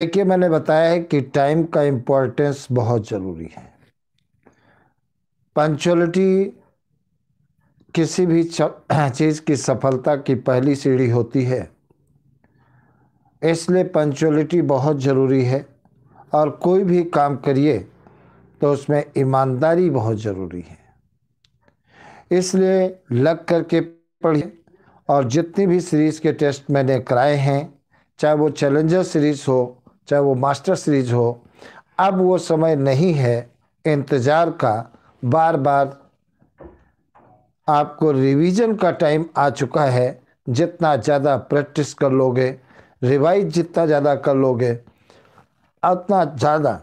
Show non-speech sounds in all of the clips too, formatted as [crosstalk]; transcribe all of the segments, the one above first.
देखिए मैंने बताया है कि टाइम का इम्पोर्टेंस बहुत ज़रूरी है पंचुअलिटी किसी भी [clears throat] चीज़ की सफलता की पहली सीढ़ी होती है इसलिए पंचुअलिटी बहुत ज़रूरी है और कोई भी काम करिए तो उसमें ईमानदारी बहुत ज़रूरी है इसलिए लग करके पढ़िए और जितनी भी सीरीज़ के टेस्ट मैंने कराए हैं चाहे वो चैलेंजर सीरीज़ हो चाहे वो मास्टर सीरीज हो अब वो समय नहीं है इंतज़ार का बार बार आपको रिवीजन का टाइम आ चुका है जितना ज़्यादा प्रैक्टिस कर लोगे रिवाइज जितना ज़्यादा कर लोगे उतना ज़्यादा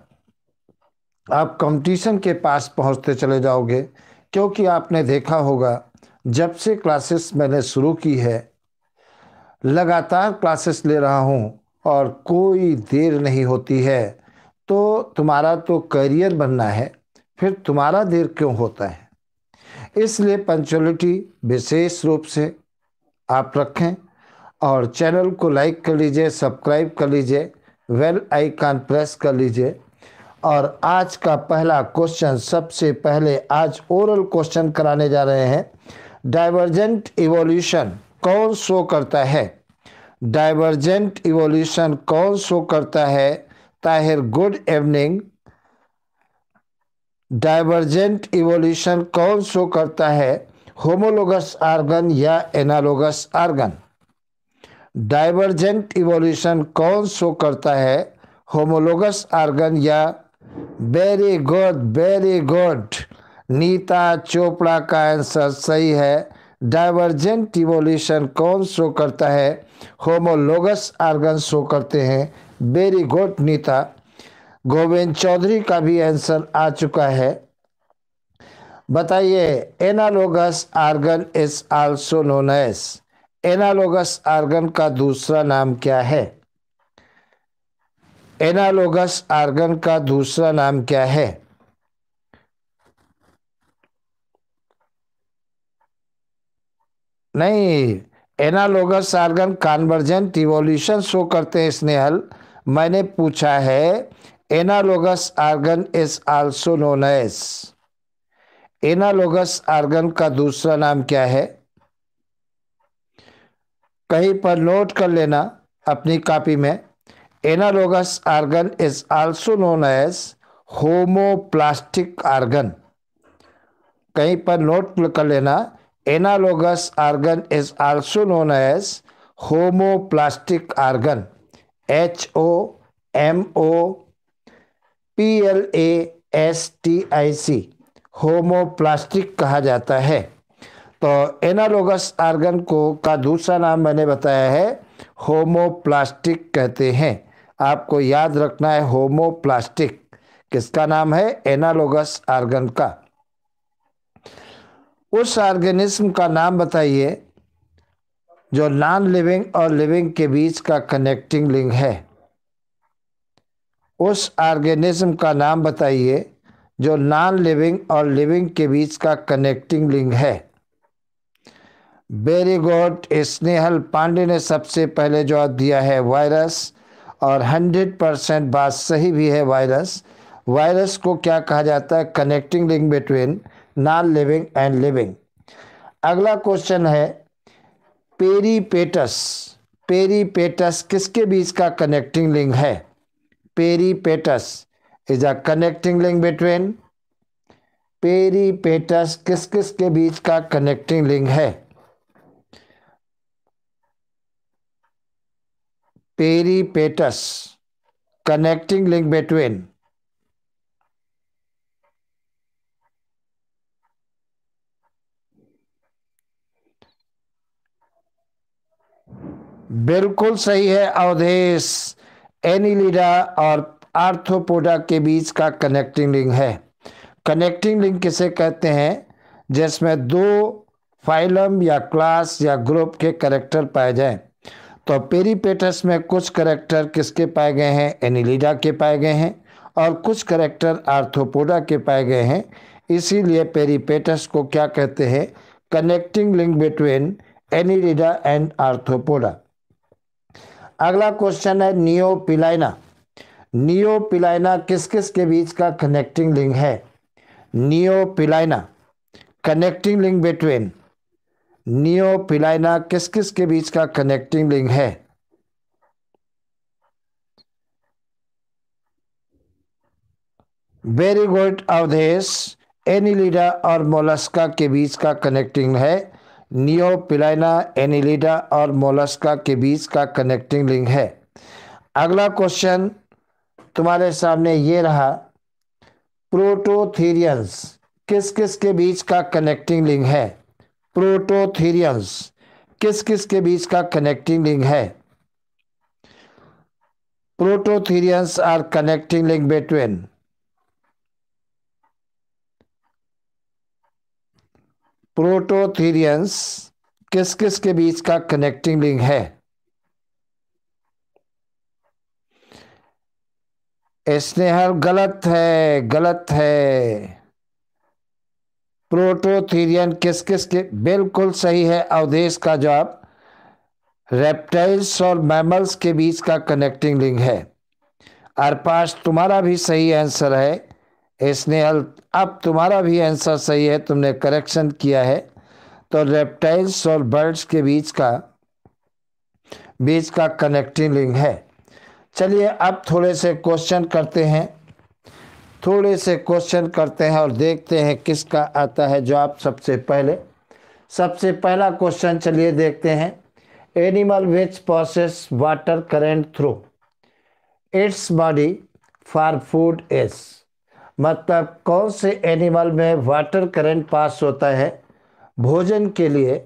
आप कंपटीशन के पास पहुंचते चले जाओगे क्योंकि आपने देखा होगा जब से क्लासेस मैंने शुरू की है लगातार क्लासेस ले रहा हूं और कोई देर नहीं होती है तो तुम्हारा तो करियर बनना है फिर तुम्हारा देर क्यों होता है इसलिए पंचुअलिटी विशेष रूप से आप रखें और चैनल को लाइक कर लीजिए सब्सक्राइब कर लीजिए वेल आइकन प्रेस कर लीजिए और आज का पहला क्वेश्चन सबसे पहले आज ओरल क्वेश्चन कराने जा रहे हैं डाइवर्जेंट इवोल्यूशन कौन शो करता है डाइवर्जेंट इवोल्यूशन कौन शो करता है Tahir good evening divergent evolution कौन शो करता है होमोलोगस आर्गन या एनालोगस आर्गन डाइवर्जेंट इवोल्यूशन कौन शो करता है होमोलोगस आर्गन या very good very good Neeta Chopra का आंसर सही है डाइवर्जेंट इवोल्यूशन कौन शो करता है होमोलोगस आर्गन शो करते हैं वेरी गुड नीता गोविंद चौधरी का भी आंसर आ चुका है बताइए analogous organ is also known as analogous organ का दूसरा नाम क्या है एनालोगस आर्गन का दूसरा नाम क्या है नहीं analogous organ convergent revolution show करते हैं स्नेहल मैंने पूछा है analogous organ is also known as analogous organ का दूसरा नाम क्या है कहीं पर नोट कर लेना अपनी कॉपी में analogous organ is also known as homoplastic organ कहीं पर नोट कर लेना Analogous organ is also known as homoplastic organ. H O M O P L A S T I C homoplastic कहा जाता है तो एनालोगस आर्गन को का दूसरा नाम मैंने बताया है होमोप्लास्टिक कहते हैं आपको याद रखना है होमोप्लास्टिक किसका नाम है एनालोगस आर्गन का उस ऑर्गेनिज्म का नाम बताइए जो नॉन लिविंग और लिविंग के बीच का कनेक्टिंग लिंक है उस ऑर्गेनिज्म का नाम बताइए जो नॉन लिविंग और लिविंग के बीच का कनेक्टिंग लिंक है वेरी गुड स्नेहल पांडे ने सबसे पहले जवाब दिया है वायरस और हंड्रेड परसेंट बात सही भी है वायरस वायरस को क्या कहा जाता है connecting link between non living and living अगला क्वेश्चन है पेरीपेटस पेरीपेटस किसके बीच का कनेक्टिंग लिंग है peripatus is a connecting link between peripatus किस किस के बीच का कनेक्टिंग लिंग है पेरीपेटस कनेक्टिंग लिंक बिटवीन बिल्कुल सही है अवधेश एनिलिडा और आर्थोपोडा के बीच का कनेक्टिंग लिंक है कनेक्टिंग लिंक किसे कहते हैं जिसमें दो फाइलम या क्लास या ग्रुप के करेक्टर पाए जाएं तो पेरीपेटस में कुछ करेक्टर किसके पाए गए हैं एनिलिडा के पाए गए हैं और कुछ करेक्टर आर्थोपोडा के पाए गए हैं इसीलिए पेरीपेटस को क्या कहते हैं connecting link between annelida and arthropoda अगला क्वेश्चन है नियो पिलाइना किस किस के बीच का कनेक्टिंग लिंक है pilina connecting link between pilina किस किस के बीच का कनेक्टिंग लिंक है very good Awadhesh annelida और मोलस्का के बीच का कनेक्टिंग है नियोपिलाइना एनिलिडा और मोलस्का के बीच का कनेक्टिंग लिंक है अगला क्वेश्चन तुम्हारे सामने ये रहा प्रोटोथीरियंस किस किस के बीच का कनेक्टिंग लिंक है प्रोटोथीरियंस किस किस के बीच का कनेक्टिंग लिंक है prototherians are connecting link between prototherians किस किस के बीच का कनेक्टिंग लिंक है स्नेहल गलत है गलत है प्रोटोथीरियन किस किस के बिल्कुल सही है अवदेश का जवाब रेप्टाइल्स और मैमल्स के बीच का कनेक्टिंग लिंग है आरपास तुम्हारा भी सही आंसर है स्नेहल अब तुम्हारा भी आंसर सही है तुमने करेक्शन किया है तो रेप्टाइल्स और बर्ड्स के बीच का बीच का कनेक्टिंग लिंक है चलिए अब थोड़े से क्वेश्चन करते हैं थोड़े से क्वेश्चन करते हैं और देखते हैं किसका आता है जवाब सबसे पहले सबसे पहला क्वेश्चन चलिए देखते हैं animal which process water current through its body for food is मतलब कौन से एनिमल में वाटर करंट पास होता है भोजन के लिए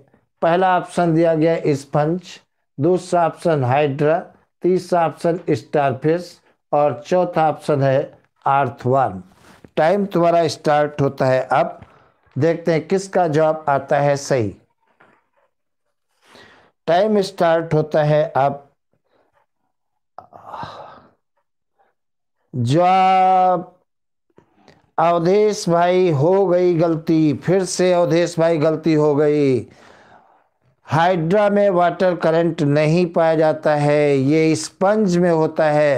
पहला ऑप्शन दिया गया स्पंज दूसरा ऑप्शन हाइड्रा तीसरा ऑप्शन स्टारफिश और चौथा ऑप्शन है आर्थवन टाइम तुम्हारा स्टार्ट होता है अब देखते हैं किसका जवाब आता है सही टाइम स्टार्ट होता है अब जवाब अवधेश भाई हो गई गलती फिर से अवधेश भाई गलती हो गई हाइड्रा में वाटर करंट नहीं पाया जाता है ये स्पंज में होता है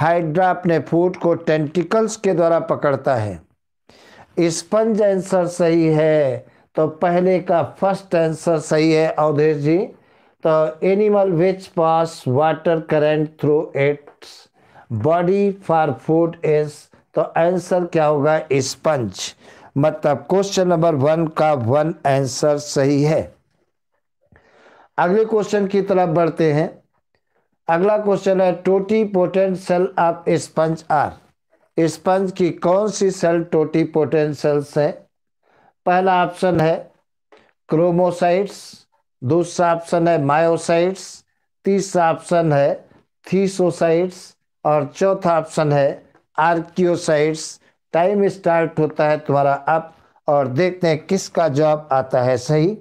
हाइड्रा अपने फूट को टेंटिकल्स के द्वारा पकड़ता है स्पंज आंसर सही है तो पहले का फर्स्ट आंसर सही है अवधेश जी तो animal which pass water current through its body for food is तो आंसर क्या होगा स्पंज मतलब क्वेश्चन नंबर वन का वन आंसर सही है अगले क्वेश्चन की तरफ बढ़ते हैं अगला क्वेश्चन है totipotent cell of sponge are sponge की कौन सी सेल टोटी पोटेंट सेल्स है पहला ऑप्शन है क्रोमोसाइट्स दूसरा ऑप्शन है मायोसाइट्स तीसरा ऑप्शन है थीसोसाइट्स और चौथा ऑप्शन है आर्क्योसाइड्स टाइम स्टार्ट होता है तुम्हारा अप और देखते हैं किसका जवाब आता है सही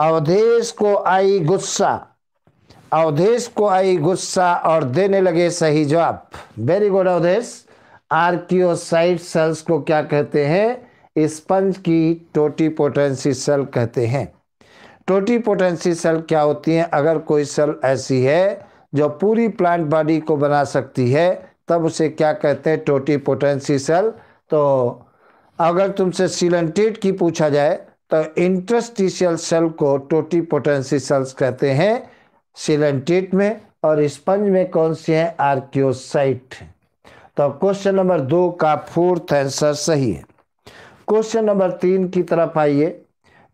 अवधेश को आई गुस्सा अवधेश को आई गुस्सा और देने लगे सही जवाब very good Awadhesh archaeocyte cells को क्या कहते हैं स्पंज की टोटी पोटेंसी सेल कहते हैं टोटीपोटेंसी सेल क्या होती हैं अगर कोई सेल ऐसी है जो पूरी प्लांट बॉडी को बना सकती है तब उसे क्या कहते हैं टोटीपोटेंसी सेल तो अगर तुमसे सीलेंटेट की पूछा जाए तो इंटरस्टिशियल सेल को टोटीपोटेंसी सेल्स कहते हैं सीलेंटेट में और स्पंज में कौन सी हैं आर्क्योसाइट तो क्वेश्चन नंबर दो का फोर्थ आंसर सही है क्वेश्चन नंबर तीन की तरफ आइए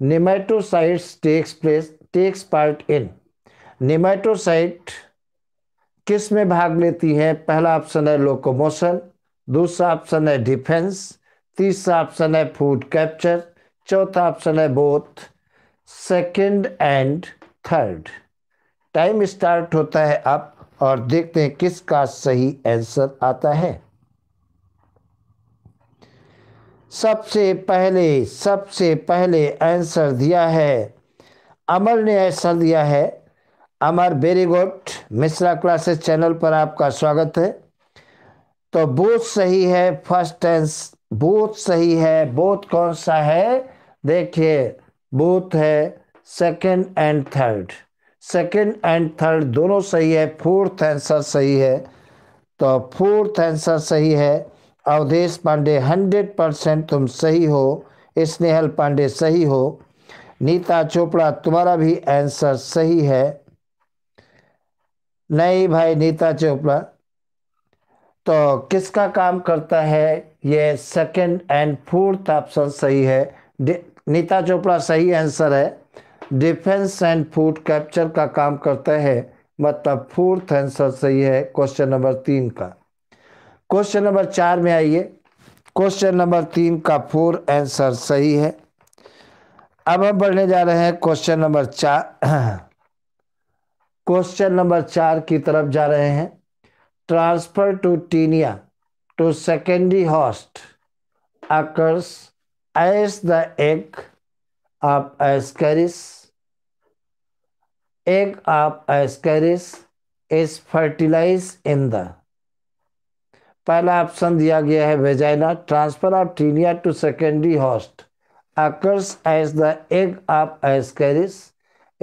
nematocytes takes place takes part in नेमाटोसाइट किस में भाग लेती है पहला ऑप्शन है लोकोमोशन दूसरा ऑप्शन है डिफेंस तीसरा ऑप्शन है फूड कैप्चर चौथा ऑप्शन है both second and third time start होता है अब और देखते हैं किसका सही आंसर आता है सबसे पहले सबसे पहले आंसर दिया है अमर ने आंसर दिया है Amar very good Mishra classes channel पर आपका स्वागत है तो बोथ सही है फर्स्ट टेंस बोथ सही है बोथ कौन सा है देखिए बोथ है second and third second and third दोनों सही है फोर्थ आंसर सही है तो फोर्थ आंसर सही है अवधेश पांडे हंड्रेड परसेंट तुम सही हो स्नेहल पांडे सही हो नीता चोपड़ा तुम्हारा भी आंसर सही है नहीं भाई नीता चोपड़ा तो किसका काम करता है ये सेकंड एंड फोर्थ ऑप्शन सही है नीता चोपड़ा सही आंसर है डिफेंस एंड फूड कैप्चर का काम करता है मतलब फोर्थ आंसर सही है क्वेश्चन नंबर तीन का क्वेश्चन नंबर चार में आइए क्वेश्चन नंबर तीन का फोर आंसर सही है अब हम बढ़ने जा रहे हैं क्वेश्चन नंबर चार [clears throat] क्वेश्चन नंबर चार की तरफ जा रहे हैं transfer to taenia to secondary host occurs as the egg of ascaris egg of ascaris is fertilise in the पहला ऑप्शन दिया गया है vagina transfer of taenia to secondary host occurs as the egg of ascaris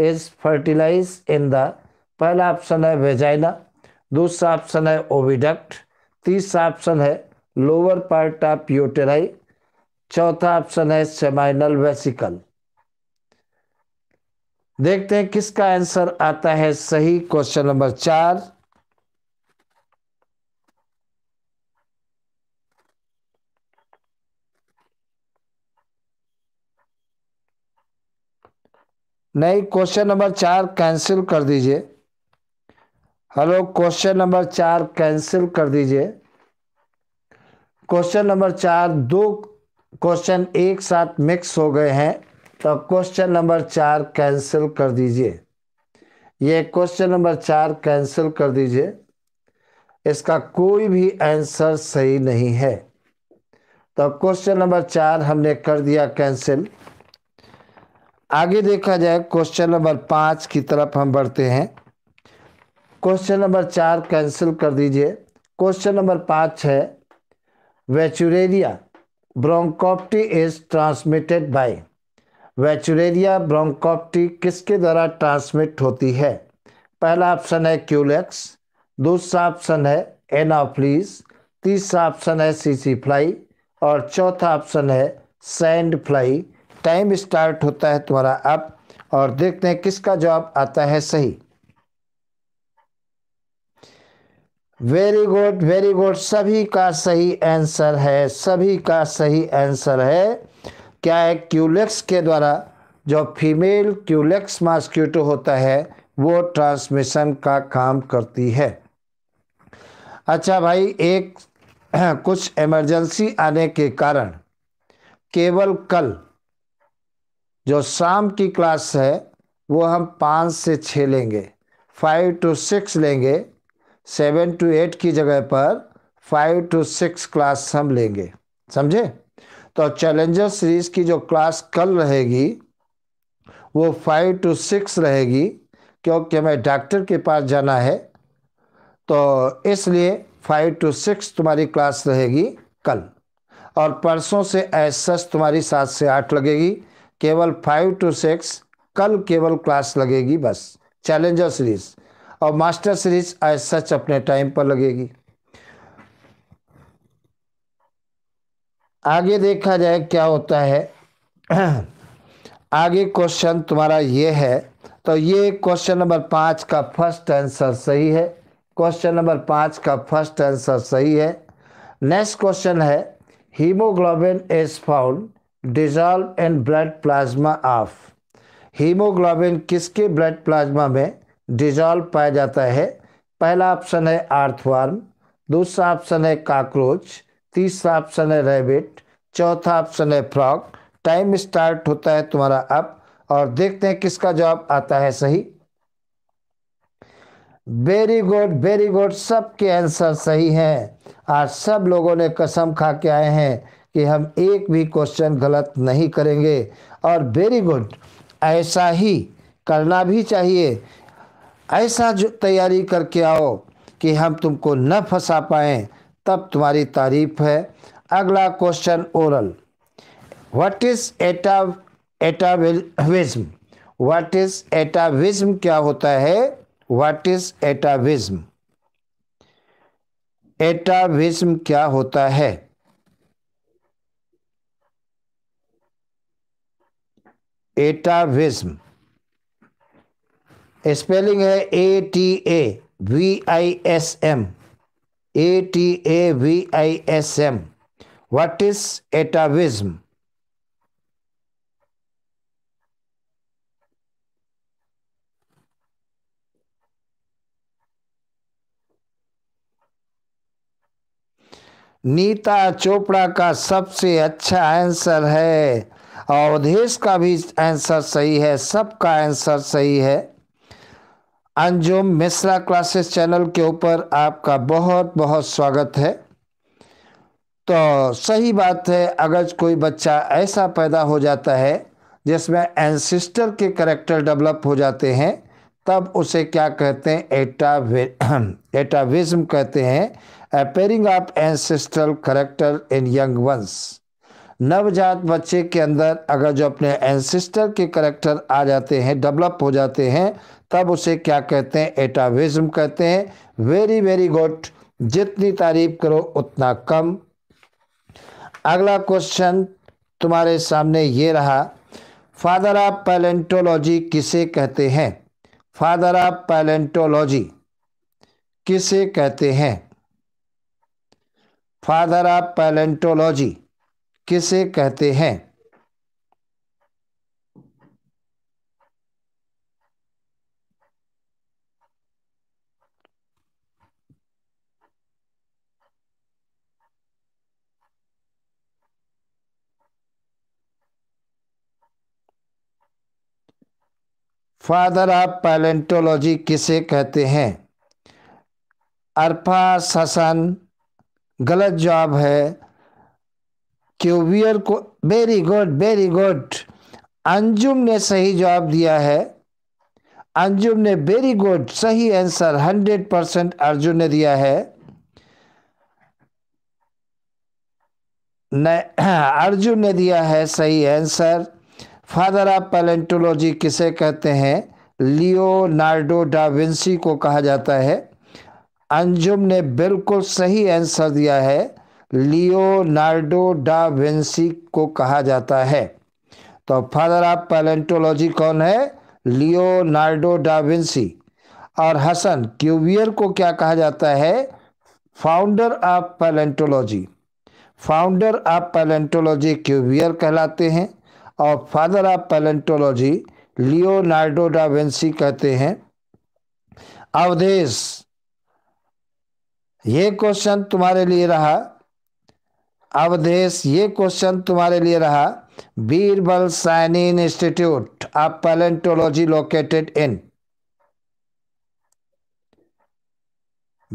is fertilise in the पहला option है vagina दूसरा option है oviduct तीसरा option है लोअर पार्ट ऑफ यूटेराई चौथा ऑप्शन है सेमाइनल वेसिकल देखते हैं किसका आंसर आता है सही क्वेश्चन नंबर चार नहीं क्वेश्चन नंबर चार कैंसिल कर दीजिए हेलो क्वेश्चन नंबर चार कैंसिल कर दीजिए क्वेश्चन नंबर चार दो क्वेश्चन एक साथ मिक्स हो गए हैं तो क्वेश्चन नंबर चार कैंसिल कर दीजिए ये क्वेश्चन नंबर चार कैंसिल कर दीजिए इसका कोई भी आंसर सही नहीं है तो क्वेश्चन नंबर चार हमने कर दिया कैंसिल आगे देखा जाए क्वेश्चन नंबर पाँच की तरफ हम बढ़ते हैं क्वेश्चन नंबर चार कैंसिल कर दीजिए क्वेश्चन नंबर पाँच है wuchereria bancrofti is transmitted by wuchereria bancrofti किसके द्वारा ट्रांसमिट होती है पहला ऑप्शन है क्यूलेक्स दूसरा ऑप्शन है एनाफ्लीस तीसरा ऑप्शन है सीसी फ्लाई और चौथा ऑप्शन है सैंड फ्लाई टाइम स्टार्ट होता है तुम्हारा अप और देखते हैं किसका जवाब आता है सही वेरी गुड वेरी गुड सभी का सही आंसर है सभी का सही आंसर है क्या है क्यूलेक्स के द्वारा जो फीमेल क्यूलेक्स मास्क्यूटो होता है वो ट्रांसमिशन का काम करती है अच्छा भाई एक [clears throat] कुछ इमरजेंसी आने के कारण केवल कल जो शाम की क्लास है वो हम पाँच से छः लेंगे फाइव टू सिक्स लेंगे सेवन टू एट की जगह पर फाइव टू सिक्स क्लास हम लेंगे समझे तो चैलेंजर सीरीज की जो क्लास कल रहेगी वो फाइव टू सिक्स रहेगी क्योंकि हमें डॉक्टर के पास जाना है तो इसलिए फाइव टू सिक्स तुम्हारी क्लास रहेगी कल और परसों से एस तुम्हारी सात से आठ लगेगी केवल फाइव टू सिक्स कल केवल क्लास लगेगी बस चैलेंजर सीरीज और मास्टर सीरीज आज सच अपने टाइम पर लगेगी आगे देखा जाए क्या होता है [clears throat] आगे क्वेश्चन तुम्हारा ये है तो ये क्वेश्चन नंबर पाँच का फर्स्ट आंसर सही है क्वेश्चन नंबर पाँच का फर्स्ट आंसर सही है नेक्स्ट क्वेश्चन है haemoglobin is found dissolve and blood plasma of haemoglobin किसके ब्लड प्लाज्मा में डिजॉल्व पाया जाता है पहला ऑप्शन है आर्थवार्म दूसरा ऑप्शन है कॉकरोच तीसरा ऑप्शन है रेबिट चौथा ऑप्शन है फ्रॉग टाइम स्टार्ट होता है तुम्हारा अब और देखते हैं किसका जवाब आता है सही वेरी गुड वेरी गुड सबके आंसर सही हैं आज सब लोगों ने कसम खा के आए हैं कि हम एक भी क्वेश्चन गलत नहीं करेंगे और वेरी गुड ऐसा ही करना भी चाहिए ऐसा जो तैयारी करके आओ कि हम तुमको न फंसा पाएँ तब तुम्हारी तारीफ है अगला क्वेश्चन ओरल व्हाट इज़ एटा एटाविज्म व्हाट इज़ एटाविज्म क्या होता है व्हाट इज़ एटाविज्म एटाविज्म क्या होता है एटाविज्म स्पेलिंग है A T A V I S M A T A V I S M what is atavism Neeta Chopra का सबसे अच्छा आंसर है अवधेश का भी आंसर सही है सबका आंसर सही है अंजुम मिश्रा क्लासेस चैनल के ऊपर आपका बहुत बहुत स्वागत है तो सही बात है अगर कोई बच्चा ऐसा पैदा हो जाता है जिसमें एंसिस्टर के करेक्टर डेवलप हो जाते हैं तब उसे क्या कहते हैं एटा एटाविज्म [clears throat] कहते हैं appearing of ancestor character in young ones नवजात बच्चे के अंदर अगर जो अपने एंसिस्टर के करेक्टर आ जाते हैं डेवलप हो जाते हैं तब उसे क्या कहते हैं एटाविज़्म कहते हैं वेरी वेरी गुड जितनी तारीफ करो उतना कम अगला क्वेश्चन तुम्हारे सामने ये रहा फादर ऑफ पैलेंटोलॉजी किसे कहते हैं फादर ऑफ पैलेंटोलॉजी किसे कहते हैं फादर ऑफ पैलेंटोलॉजी किसे कहते हैं फादर ऑफ पैलेंटोलॉजी किसे कहते हैं अरफा ससन गलत जवाब है क्यूबियर को very good very good Anjum ने सही जवाब दिया है अंजुम ने वेरी गुड सही आंसर हंड्रेड परसेंट अर्जुन ने दिया है [clears throat] अर्जुन ने दिया है सही आंसर फादर ऑफ पैलेंटोलॉजी किसे कहते हैं लियोनार्डो डाविंसी को कहा जाता है अंजुम ने बिल्कुल सही आंसर दिया है लियोनार्डो डा विंसी को कहा जाता है तो फादर ऑफ पैलेंटोलॉजी कौन है लियोनार्डो डा विंसी और हसन क्यूबियर को क्या कहा जाता है founder of palaeontology founder of palaeontology Cuvier कहलाते हैं और father of palaeontology Leonardo da Vinci कहते हैं अवधेश ये क्वेश्चन तुम्हारे लिए रहा अवधेश ये क्वेश्चन तुम्हारे लिए रहा Birbal Sahni institute of palaeontology located in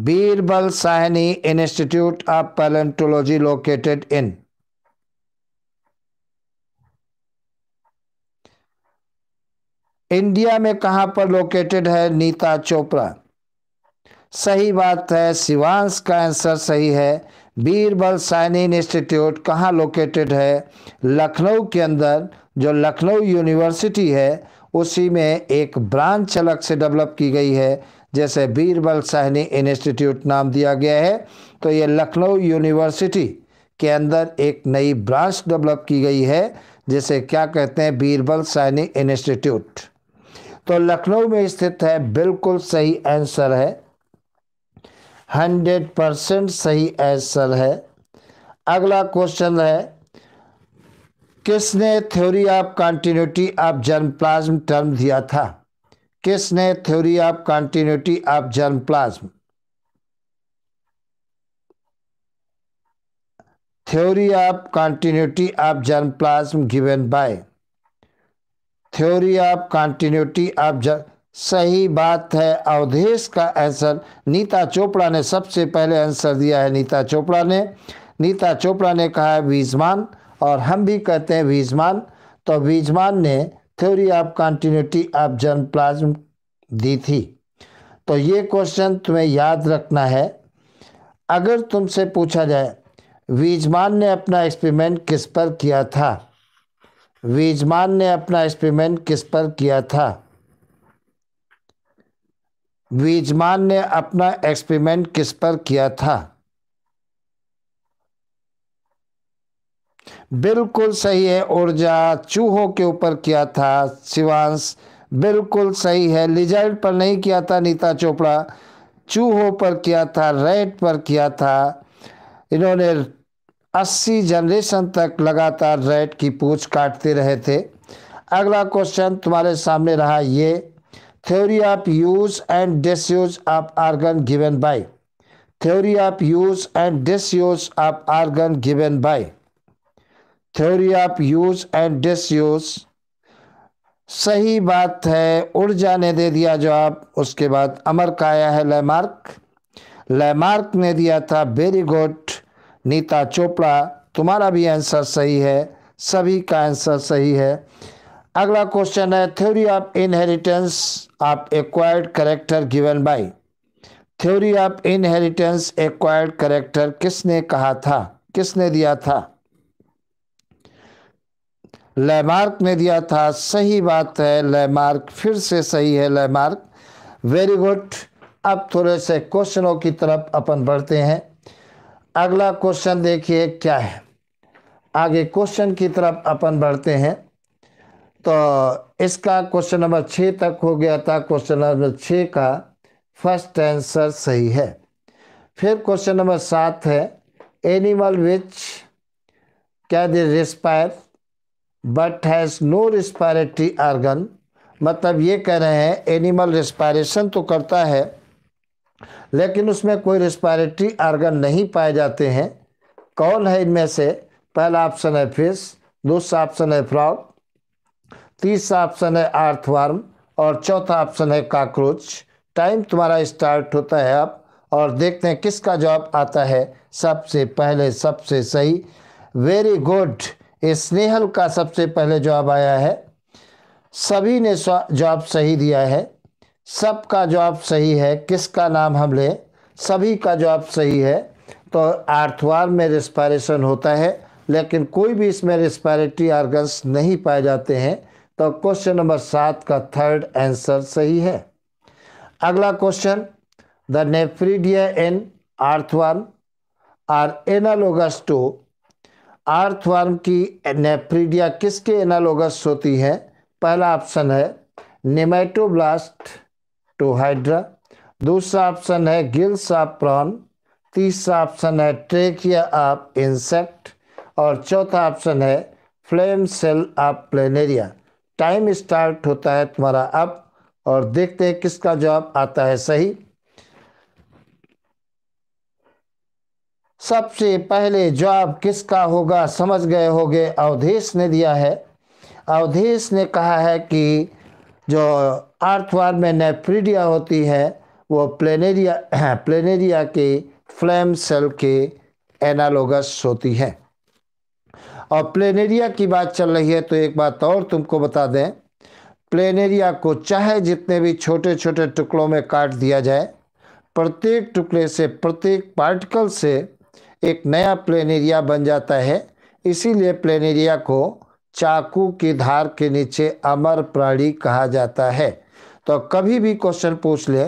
Birbal Sahni institute of palaeontology located in India में कहां पर लोकेटेड है नीता चोपड़ा सही बात है शिवांश का आंसर सही है बीरबल साइनिंग इंस्टीट्यूट कहाँ लोकेटेड है लखनऊ के अंदर जो लखनऊ यूनिवर्सिटी है उसी में एक ब्रांच अलग से डेवलप की गई है जैसे बीरबल साहनी इंस्टीट्यूट नाम दिया गया है तो ये लखनऊ यूनिवर्सिटी के अंदर एक नई ब्रांच डेवलप की गई है जिसे क्या कहते हैं बीरबल साहनी इंस्टीट्यूट तो लखनऊ में स्थित है बिल्कुल सही आंसर है हंड्रेड परसेंट सही आंसर है अगला क्वेश्चन है किसने theory of continuity of germ plasm term दिया था किसने theory of continuity of germ plasm theory of continuity of germ plasm given by theory of continuity of germ सही बात है अवधेश का आंसर नीता चोपड़ा ने सबसे पहले आंसर दिया है नीता चोपड़ा ने नीता चोपड़ा ने कहा है वीजमान और हम भी कहते हैं वीजमान तो वीजमान ने theory of continuity of germ plasm दी थी तो ये क्वेश्चन तुम्हें याद रखना है अगर तुमसे पूछा जाए वीजमान ने अपना एक्सपेरिमेंट किस पर किया था वीजमान ने अपना एक्सपेरिमेंट किस पर किया था वीजमान ने अपना एक्सपेरिमेंट किस पर किया था बिल्कुल सही है ऊर्जा चूहों के ऊपर किया था शिवांश बिल्कुल सही है लिजर्ड पर नहीं किया था नीता चोपड़ा चूहों पर किया था रेट पर किया था इन्होंने 80 जनरेशन तक लगातार रेट की पूछ काटते रहे थे अगला क्वेश्चन तुम्हारे सामने रहा ये theory of use and disuse of organ given by theory of use and disuse of organ given by theory of use and disuse सही बात है उड़ जाने दे दिया जवाब उसके बाद अमर का आया है लैमार्क लैमार्क ने दिया था वेरी गुड नीता चोपड़ा तुम्हारा भी आंसर सही है सभी का आंसर सही है अगला क्वेश्चन है theory of inheritance of acquired character given by theory of inheritance acquired character किसने कहा था किसने दिया था लेमार्क ने दिया था सही बात है लेमार्क फिर से सही है लेमार्क वेरी गुड अब थोड़े से क्वेश्चनों की तरफ अपन बढ़ते हैं अगला क्वेश्चन देखिए क्या है आगे क्वेश्चन की तरफ अपन बढ़ते हैं तो इसका क्वेश्चन नंबर छः तक हो गया था क्वेश्चन नंबर छः का फर्स्ट आंसर सही है फिर क्वेश्चन नंबर सात है animal which can they respire but has no respiratory organ मतलब ये कह रहे हैं एनिमल रिस्पायरेशन तो करता है लेकिन उसमें कोई रिस्पायरेटरी आर्गन नहीं पाए जाते हैं कौन है इनमें से पहला ऑप्शन है फिश दूसरा ऑप्शन है फ्रॉग तीसरा ऑप्शन है आर्थवार्म और चौथा ऑप्शन है काक्रोच टाइम तुम्हारा स्टार्ट होता है अब और देखते हैं किसका जवाब आता है सबसे पहले सबसे सही वेरी गुड स्नेहल का सबसे पहले जवाब आया है सभी ने जवाब सही दिया है सबका जवाब सही है किसका नाम हम लें सभी का जवाब सही है तो आर्थवार में रिस्पायरेशन होता है लेकिन कोई भी इसमें रिस्पायरेटरी आर्गन्स नहीं पाए जाते हैं तो क्वेश्चन नंबर सात का थर्ड आंसर सही है अगला question the nephridia in earthworm are analogous to earthworm की नेफ्रीडिया किसके एनालोगस होती है पहला ऑप्शन है नेमेटोब्लास्ट टू हाइड्रा दूसरा ऑप्शन है गिल्स ऑफ प्रॉन तीसरा ऑप्शन है ट्रेकिया ऑफ इंसेक्ट और चौथा ऑप्शन है flame cell of planaria time start होता है तुम्हारा अब और देखते हैं किसका जवाब आता है सही सबसे पहले जवाब किसका होगा समझ गए होंगे अवधेश ने दिया है अवधेश ने कहा है कि जो आर्थवार में नेफ्रीडिया होती है वो प्लेनेरिया [clears throat] प्लेनेरिया के फ्लैम सेल के एनालोगस होती है और प्लेनेरिया की बात चल रही है तो एक बात और तुमको बता दें प्लेनेरिया को चाहे जितने भी छोटे छोटे टुकड़ों में काट दिया जाए प्रत्येक टुकड़े से प्रत्येक पार्टिकल से एक नया प्लेनेरिया बन जाता है इसीलिए प्लेनेरिया को चाकू की धार के नीचे अमर प्राणी कहा जाता है तो कभी भी क्वेश्चन पूछ ले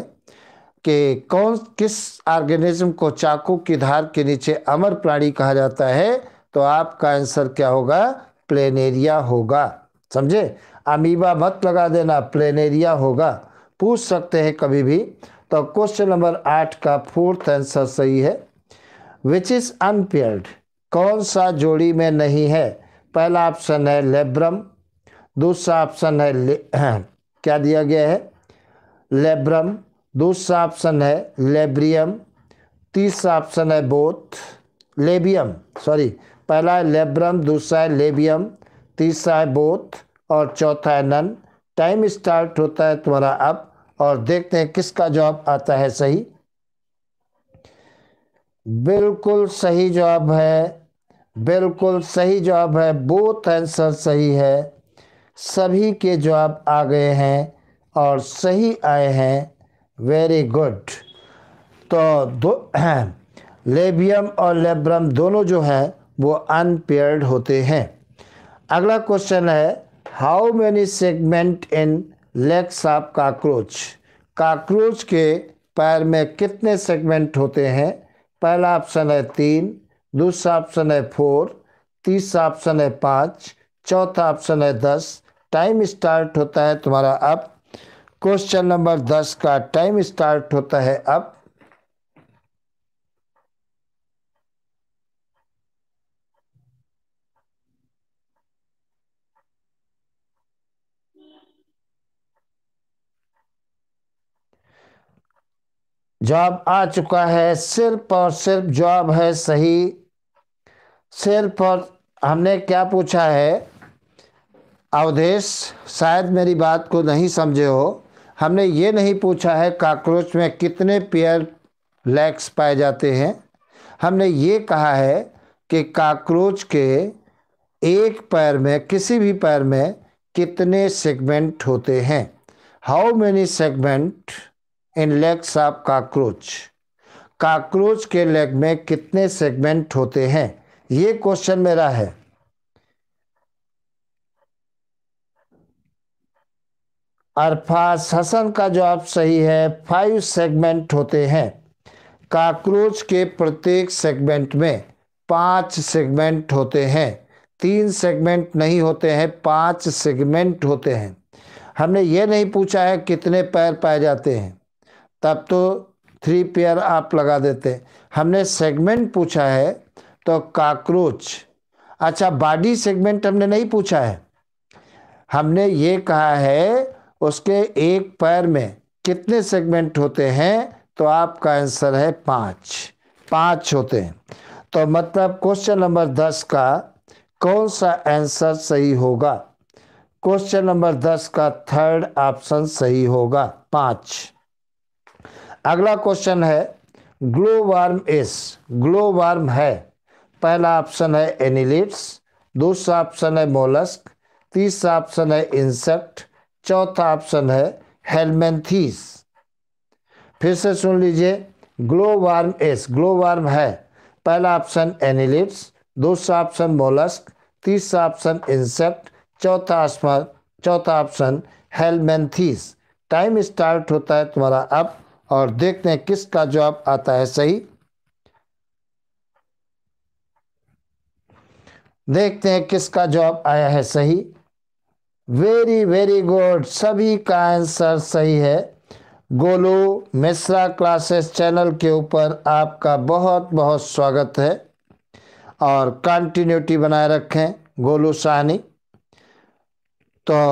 कि कौन किस ऑर्गेनिज्म को चाकू की धार के नीचे अमर प्राणी कहा जाता है तो आपका आंसर क्या होगा प्लेनेरिया होगा समझे अमीबा मत लगा देना प्लेनेरिया होगा पूछ सकते हैं कभी भी तो क्वेश्चन नंबर आठ का फोर्थ आंसर सही है विच इज़ अनपेयर्ड कौन सा जोड़ी में नहीं है पहला ऑप्शन है लेब्रम दूसरा ऑप्शन है ले, [clears throat] क्या दिया गया है लेब्रम दूसरा ऑप्शन है लेब्रियम तीसरा ऑप्शन है बोथ लेबियम सॉरी पहला है लेब्रम दूसरा है लेबियम तीसरा है बोथ और चौथा है नन टाइम स्टार्ट होता है तुम्हारा अब और देखते हैं किसका जवाब आता है सही बिल्कुल सही जवाब है बिल्कुल सही जवाब है बोथ आंसर सही है सभी के जवाब आ गए हैं और सही आए हैं वेरी गुड तो दो [clears throat] लेबियम और लेब्रम दोनों जो हैं वो अनपेयर्ड होते हैं अगला क्वेश्चन है how many segment in legs of cockroach cockroach के पैर में कितने सेगमेंट होते हैं पहला ऑप्शन है तीन दूसरा ऑप्शन है फोर तीसरा ऑप्शन है पाँच चौथा ऑप्शन है दस टाइम स्टार्ट होता है तुम्हारा अब क्वेश्चन नंबर दस का टाइम स्टार्ट होता है अब जॉब आ चुका है सिर्फ और सिर्फ जॉब है सही सिर्फ और हमने क्या पूछा है अवधेश शायद मेरी बात को नहीं समझे हो हमने ये नहीं पूछा है काकरोच में कितने पेयर लैक्स पाए जाते हैं हमने ये कहा है कि काकरोच के एक पैर में किसी भी पैर में कितने सेगमेंट होते हैं how many segment in legs of cockroach cockroach के लेग में कितने सेगमेंट होते हैं ये क्वेश्चन मेरा है अरफाज हसन का जवाब सही है फाइव सेगमेंट होते हैं काक्रोच के प्रत्येक सेगमेंट में पांच सेगमेंट होते हैं तीन सेगमेंट नहीं होते हैं पांच सेगमेंट होते हैं हमने ये नहीं पूछा है कितने पैर पाए जाते हैं तब तो थ्री पेयर आप लगा देते हमने सेगमेंट पूछा है तो काकरोच अच्छा बॉडी सेगमेंट हमने नहीं पूछा है हमने ये कहा है उसके एक पैर में कितने सेगमेंट होते हैं तो आपका आंसर है पाँच पाँच होते हैं तो मतलब क्वेश्चन नंबर दस का कौन सा आंसर सही होगा क्वेश्चन नंबर दस का थर्ड ऑप्शन सही होगा पाँच अगला क्वेश्चन है glow worm is glow worm है पहला ऑप्शन है एनिलिट्स दूसरा ऑप्शन है मोलस्क तीसरा ऑप्शन है इंसेक्ट चौथा ऑप्शन है हेलमेंथीस फिर से सुन लीजिए glow worm is glow worm है पहला ऑप्शन एनिलिप्स दूसरा ऑप्शन मोलस्क तीसरा ऑप्शन इंसेक्ट चौथा ऑप्शन चौथा ऑप्शन हेलमेंथीस टाइम स्टार्ट होता है तुम्हारा अब और देखते हैं किसका जवाब आता है सही देखते हैं किसका जवाब आया है सही वेरी वेरी गुड सभी का आंसर सही है गोलू मिश्रा क्लासेस चैनल के ऊपर आपका बहुत बहुत स्वागत है और कंटिन्यूटी बनाए रखें गोलू साहनी तो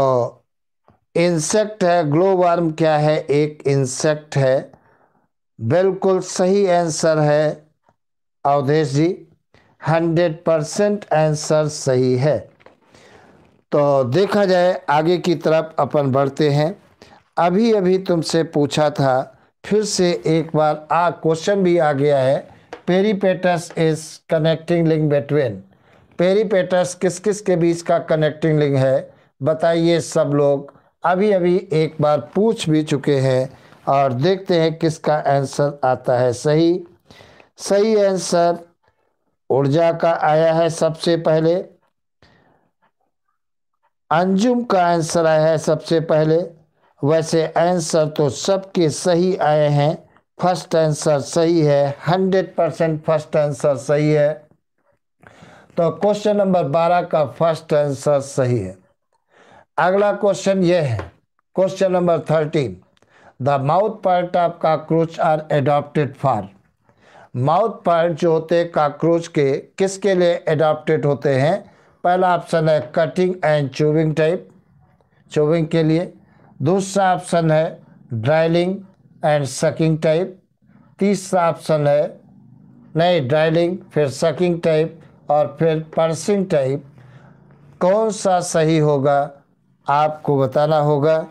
इंसेक्ट है ग्लो क्या है एक इंसेक्ट है बिल्कुल सही आंसर है Awadhesh ji hundred percent answer सही है तो देखा जाए आगे की तरफ अपन बढ़ते हैं अभी अभी तुमसे पूछा था फिर से एक बार आ क्वेश्चन भी आ गया है peripatus is connecting link between peripatus किस किस के बीच का कनेक्टिंग लिंक है बताइए सब लोग अभी अभी एक बार पूछ भी चुके हैं और देखते हैं किसका आंसर आता है सही सही आंसर ऊर्जा का आया है सबसे पहले अंजुम का आंसर आया है सबसे पहले वैसे आंसर तो सबके सही आए हैं फर्स्ट आंसर सही है हंड्रेड परसेंट फर्स्ट आंसर सही है तो क्वेश्चन नंबर बारह का फर्स्ट आंसर सही है अगला क्वेश्चन ये है question number thirteen the mouth part of cockroach are adapted for mouth part जो होते हैं काक्रोच के किसके लिए एडॉप्टेड होते हैं पहला ऑप्शन है cutting and chewing type chewing के लिए दूसरा ऑप्शन है ड्राइलिंग एंड सकिंग टाइप तीसरा ऑप्शन है नहीं ड्राइलिंग फिर सकिंग टाइप और फिर पर्सिंग टाइप कौन सा सही होगा आपको बताना होगा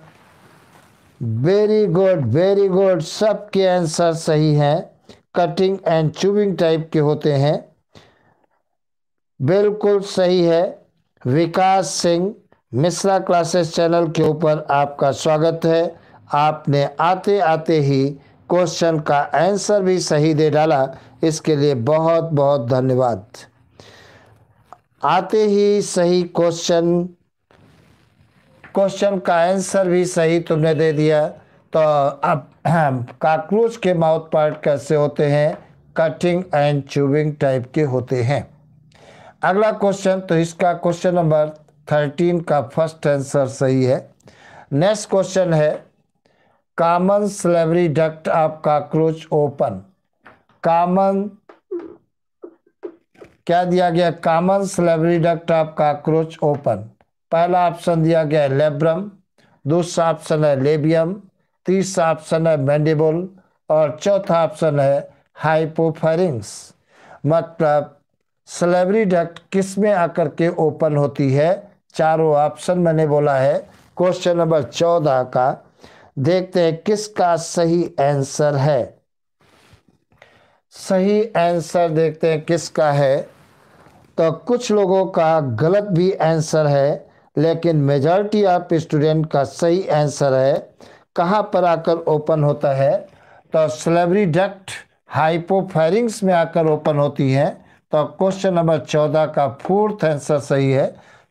वेरी गुड वेरी गुड सबके आंसर सही हैं कटिंग एंड चूविंग टाइप के होते हैं बिल्कुल सही है विकास सिंह मिश्रा क्लासेस चैनल के ऊपर आपका स्वागत है आपने आते आते ही क्वेश्चन का आंसर भी सही दे डाला इसके लिए बहुत बहुत धन्यवाद आते ही सही क्वेश्चन क्वेश्चन का आंसर भी सही तुमने दे दिया तो अब काक्रोच के माउथ पार्ट कैसे होते हैं कटिंग एंड चूविंग टाइप के होते हैं अगला क्वेश्चन तो इसका क्वेश्चन नंबर थर्टीन का फर्स्ट आंसर सही है नेक्स्ट क्वेश्चन है common salivary duct of cockroach open common क्या दिया गया common salivary duct of cockroach open पहला ऑप्शन दिया गया है लेब्रम दूसरा ऑप्शन है लेबियम तीसरा ऑप्शन है मैंडिबुल और चौथा ऑप्शन है हाइपोफरिंग्स मतलब सलेवरी डक्ट किस में आकर के ओपन होती है चारों ऑप्शन मैंने बोला है क्वेश्चन नंबर चौदह का देखते हैं किसका सही आंसर है सही आंसर देखते हैं किसका है तो कुछ लोगों का गलत भी आंसर है लेकिन मेजॉरिटी ऑफ स्टूडेंट का सही आंसर है कहाँ पर आकर ओपन होता है तो सेलेबरी डक्ट हाइपोफेरिंग्स में आकर ओपन होती हैं तो क्वेश्चन नंबर चौदह का फोर्थ आंसर सही है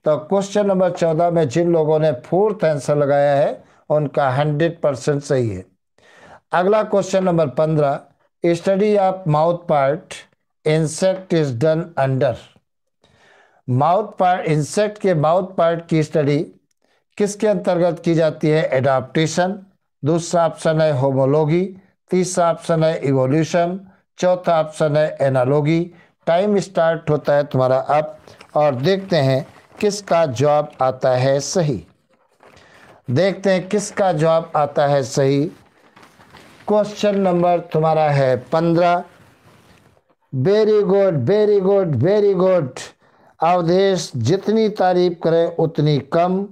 तो क्वेश्चन नंबर चौदह में जिन लोगों ने फोर्थ आंसर लगाया है उनका हंड्रेड परसेंट सही है अगला क्वेश्चन नंबर पंद्रह study of mouth part insect is done under mouth part insect के माउथ पार्ट की स्टडी किसके अंतर्गत की जाती है एडाप्टेशन दूसरा ऑप्शन है होमोलॉगी तीसरा ऑप्शन है इवोल्यूशन चौथा ऑप्शन है एनालॉगी टाइम स्टार्ट होता है तुम्हारा अब और देखते हैं किसका जॉब आता है सही देखते हैं किसका जॉब आता है सही क्वेश्चन नंबर तुम्हारा है पंद्रह very good very good very good Awadhesh जितनी तारीफ करें उतनी कम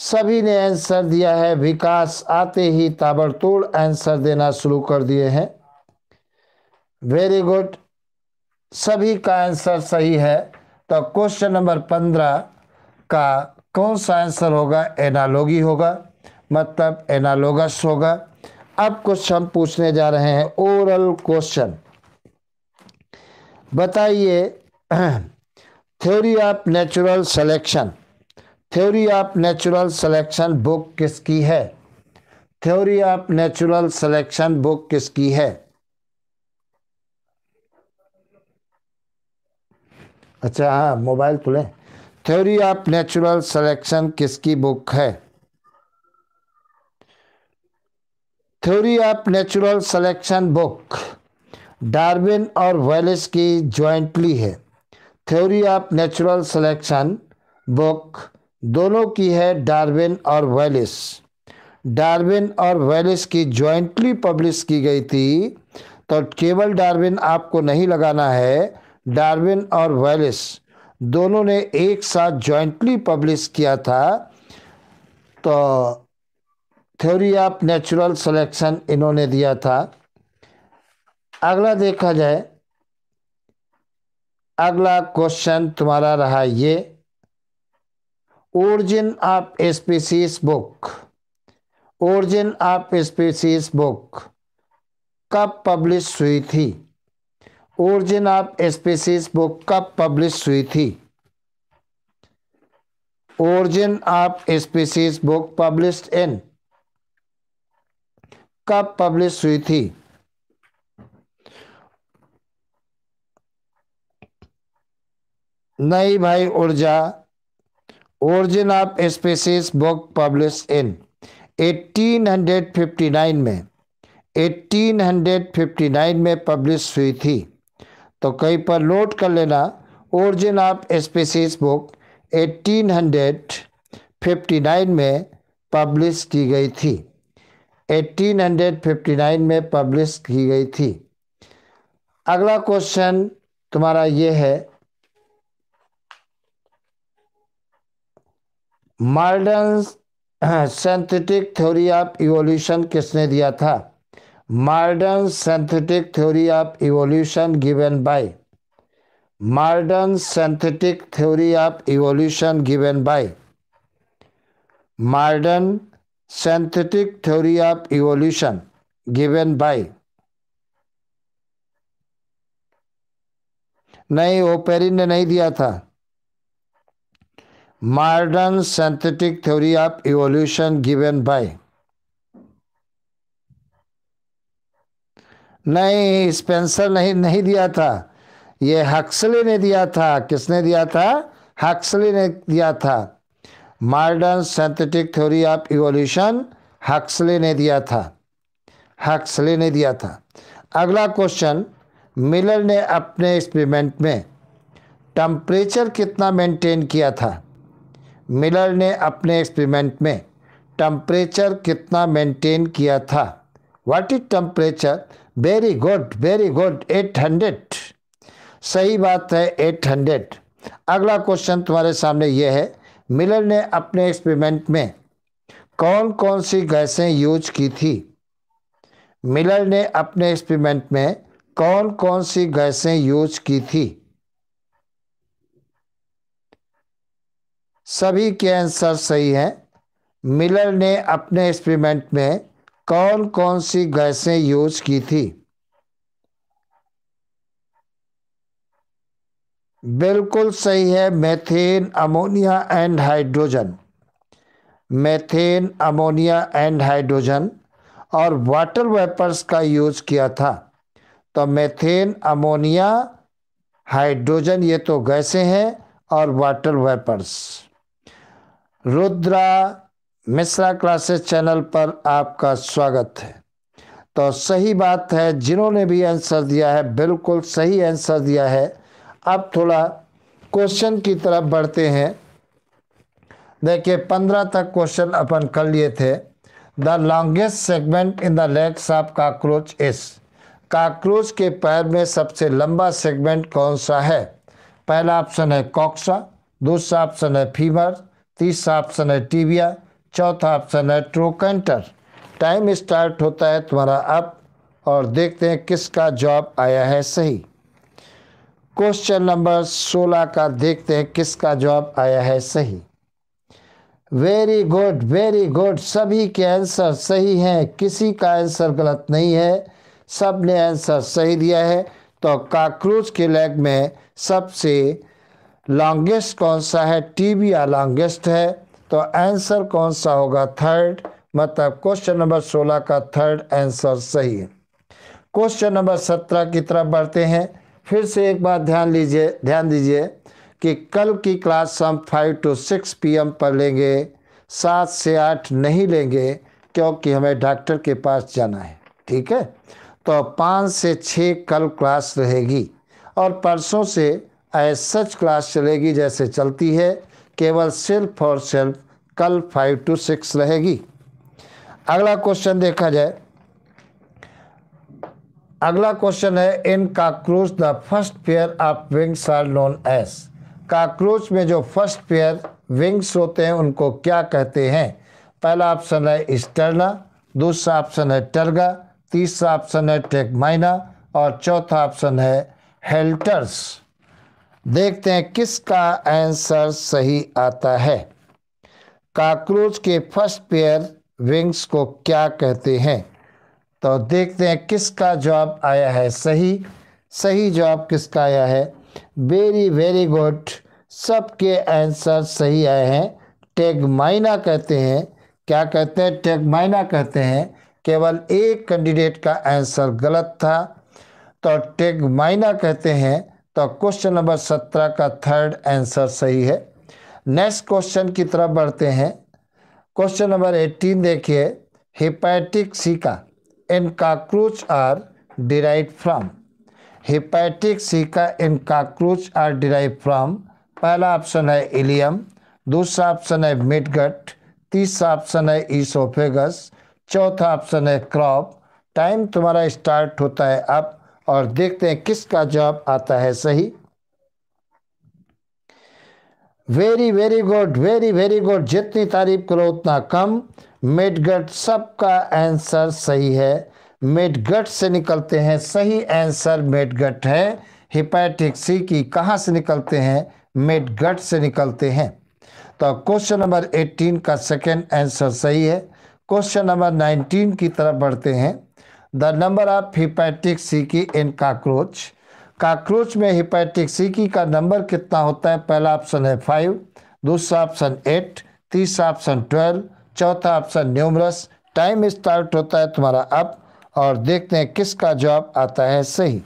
सभी ने आंसर दिया है विकास आते ही ताबड़तोड़ आंसर देना शुरू कर दिए हैं वेरी गुड सभी का आंसर सही है तो क्वेश्चन नंबर पंद्रह का कौन सा आंसर होगा एनालोगी होगा मतलब एनालोगस होगा अब कुछ हम पूछने जा रहे हैं ओरल क्वेश्चन बताइए theory of natural selection theory of natural selection book किसकी है theory of natural selection book किसकी है अच्छा हाँ मोबाइल खुले थ्योरी ऑफ नेचुरल सिलेक्शन किसकी बुक है theory of natural selection book Darwin और वेलिस की ज्वाइंटली है theory of natural selection book दोनों की है डार्विन और वेलिस डार्विन और वेलिस की जॉइंटली पब्लिश की गई थी तो केवल डार्विन आपको नहीं लगाना है डार्विन और वेलिस दोनों ने एक साथ जॉइंटली पब्लिश किया था तो थ्योरी ऑफ नेचुरल सिलेक्शन इन्होंने दिया था अगला देखा जाए अगला क्वेश्चन तुम्हारा रहा ये origin of species book origin of species book कब पब्लिश हुई थी ओरिजिन ऑफ स्पीसीज बुक कब पब्लिश हुई थी origin of species book publish in कब पब्लिश हुई थी नहीं भाई ऊर्जा origin of species book publish in 1859 में 1859 में पब्लिश हुई थी तो कहीं पर नोट कर लेना ओरिजिन ऑफ स्पेसिस बुक 1859 में पब्लिश की गई थी 1859 में पब्लिश की गई थी अगला क्वेश्चन तुम्हारा ये है modern synthetic theory of evolution किसने दिया था modern synthetic theory of evolution given by modern synthetic theory of evolution given by modern synthetic theory of evolution given by नहीं ओपेरिन ने नहीं दिया था modern synthetic theory of evolution given by नहीं Spencer नहीं नहीं दिया था ये हक्सले ने दिया था किसने दिया था हक्सले ने दिया था modern synthetic theory of evolution Huxley ने दिया था हक्सले ने दिया था अगला क्वेश्चन मिलर ने अपने एक्सपेरिमेंट में टम्परेचर कितना मेंटेन किया था मिलर ने अपने एक्सपेरिमेंट में टम्परेचर कितना मेंटेन किया था what is temperature very good very good 800 सही बात है 800 अगला क्वेश्चन तुम्हारे सामने ये है मिलर ने अपने एक्सपेरिमेंट में कौन कौन सी गैसें यूज की थी मिलर ने अपने एक्सपेरिमेंट में कौन कौन सी गैसें यूज की थी सभी के आंसर सही हैं मिलर ने अपने एक्सपेरिमेंट में कौन कौन सी गैसें यूज की थी बिल्कुल सही है methane ammonia and hydrogen methane ammonia and hydrogen और वाटर वेपर्स का यूज किया था तो मेथेन अमोनिया हाइड्रोजन ये तो गैसें हैं और water vapours Rudra Mishra classes channel पर आपका स्वागत है तो सही बात है जिन्होंने भी आंसर दिया है बिल्कुल सही आंसर दिया है अब थोड़ा क्वेश्चन की तरफ बढ़ते हैं देखिए पंद्रह तक क्वेश्चन अपन कर लिए थे the longest segment in the legs of cockroach इस काकरोच के पैर में सबसे लंबा सेगमेंट कौन सा है पहला ऑप्शन है कॉक्सा दूसरा ऑप्शन है फीमर तीसरा ऑप्शन है टीबिया चौथा ऑप्शन है ट्रोकेंटर टाइम स्टार्ट होता है तुम्हारा अप और देखते हैं किसका जॉब आया है सही क्वेश्चन नंबर सोलह का देखते हैं किसका जॉब आया है सही वेरी गुड वेरी गुड सभी के आंसर सही हैं किसी का आंसर गलत नहीं है सब ने आंसर सही दिया है तो काक्रोच के लेग में सबसे लॉन्गेस्ट कौन सा है टी बी लॉन्गेस्ट है तो आंसर कौन सा होगा थर्ड मतलब क्वेश्चन नंबर सोलह का थर्ड आंसर सही है क्वेश्चन नंबर सत्रह की तरफ बढ़ते हैं फिर से एक बार ध्यान लीजिए ध्यान दीजिए कि कल की क्लास हम फाइव टू सिक्स पीएम पर लेंगे सात से आठ नहीं लेंगे क्योंकि हमें डॉक्टर के पास जाना है ठीक है तो पाँच से छः कल क्लास रहेगी और परसों से एज सच क्लास चलेगी जैसे चलती है केवल सेल्फ और सेल्फ कल फाइव टू सिक्स रहेगी अगला क्वेश्चन देखा जाए अगला क्वेश्चन है in cockroach the first pair of wings are known as cockroach में जो फर्स्ट पेयर विंग्स होते हैं उनको क्या कहते हैं पहला ऑप्शन है स्टर्ना दूसरा ऑप्शन है टर्गा तीसरा ऑप्शन है टेकमाइना और चौथा ऑप्शन है हेल्टर्स देखते हैं किसका आंसर सही आता है काक्रोच के फर्स्ट पेयर विंग्स को क्या कहते हैं तो देखते हैं किसका जवाब आया है सही सही जवाब किसका आया है वेरी वेरी गुड सबके आंसर सही आए हैं टेग माइना कहते हैं क्या कहते हैं टेग माइना कहते हैं केवल एक कैंडिडेट का आंसर गलत था तो टेग माइना कहते हैं तो क्वेश्चन नंबर सत्रह का थर्ड आंसर सही है नेक्स्ट क्वेश्चन की तरफ बढ़ते हैं क्वेश्चन नंबर एट्टीन देखिए hepatic caeca and cockroach are derive from hepatic caeca and cockroach are derive from पहला ऑप्शन है इलियम दूसरा ऑप्शन है मिडगट तीसरा ऑप्शन है ईसोफेगस चौथा ऑप्शन है क्रॉप टाइम तुम्हारा स्टार्ट होता है अब और देखते हैं किसका जवाब आता है सही very very good very very good जितनी तारीफ करो उतना कम मेडगट सबका आंसर सही है मेडगट से निकलते हैं सही आंसर मेडगट है हिपैटिक सी की कहाँ से निकलते हैं मेडगट से निकलते हैं तो क्वेश्चन नंबर 18 का सेकंड आंसर सही है क्वेश्चन नंबर 19 की तरफ बढ़ते हैं the number of hepatic caeca in cockroach cockroach में हिपैटिक सीकी का नंबर कितना होता है पहला ऑप्शन है फाइव दूसरा ऑप्शन एट तीसरा ऑप्शन ट्वेल्व चौथा ऑप्शन न्यूमरस टाइम स्टार्ट होता है तुम्हारा अप और देखते हैं किसका जवाब आता है सही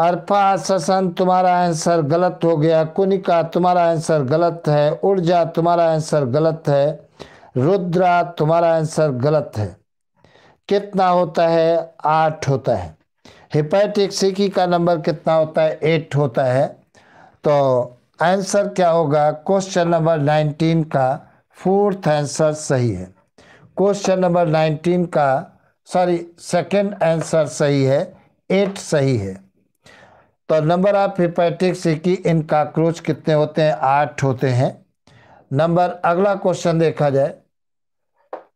अर्पा ससन तुम्हारा आंसर गलत हो गया कुनिका तुम्हारा आंसर गलत है ऊर्जा तुम्हारा आंसर गलत है रुद्रा तुम्हारा आंसर गलत है कितना होता है आठ होता है हिपैटिक सिकी का नंबर कितना होता है एट होता है तो आंसर क्या होगा क्वेश्चन नंबर नाइनटीन का फोर्थ आंसर सही है क्वेश्चन नंबर नाइनटीन का सॉरी सेकंड आंसर सही है एट सही है तो नंबर ऑफ हिपैटिक सी की इन काक्रोच कितने होते हैं आठ होते हैं नंबर अगला क्वेश्चन देखा जाए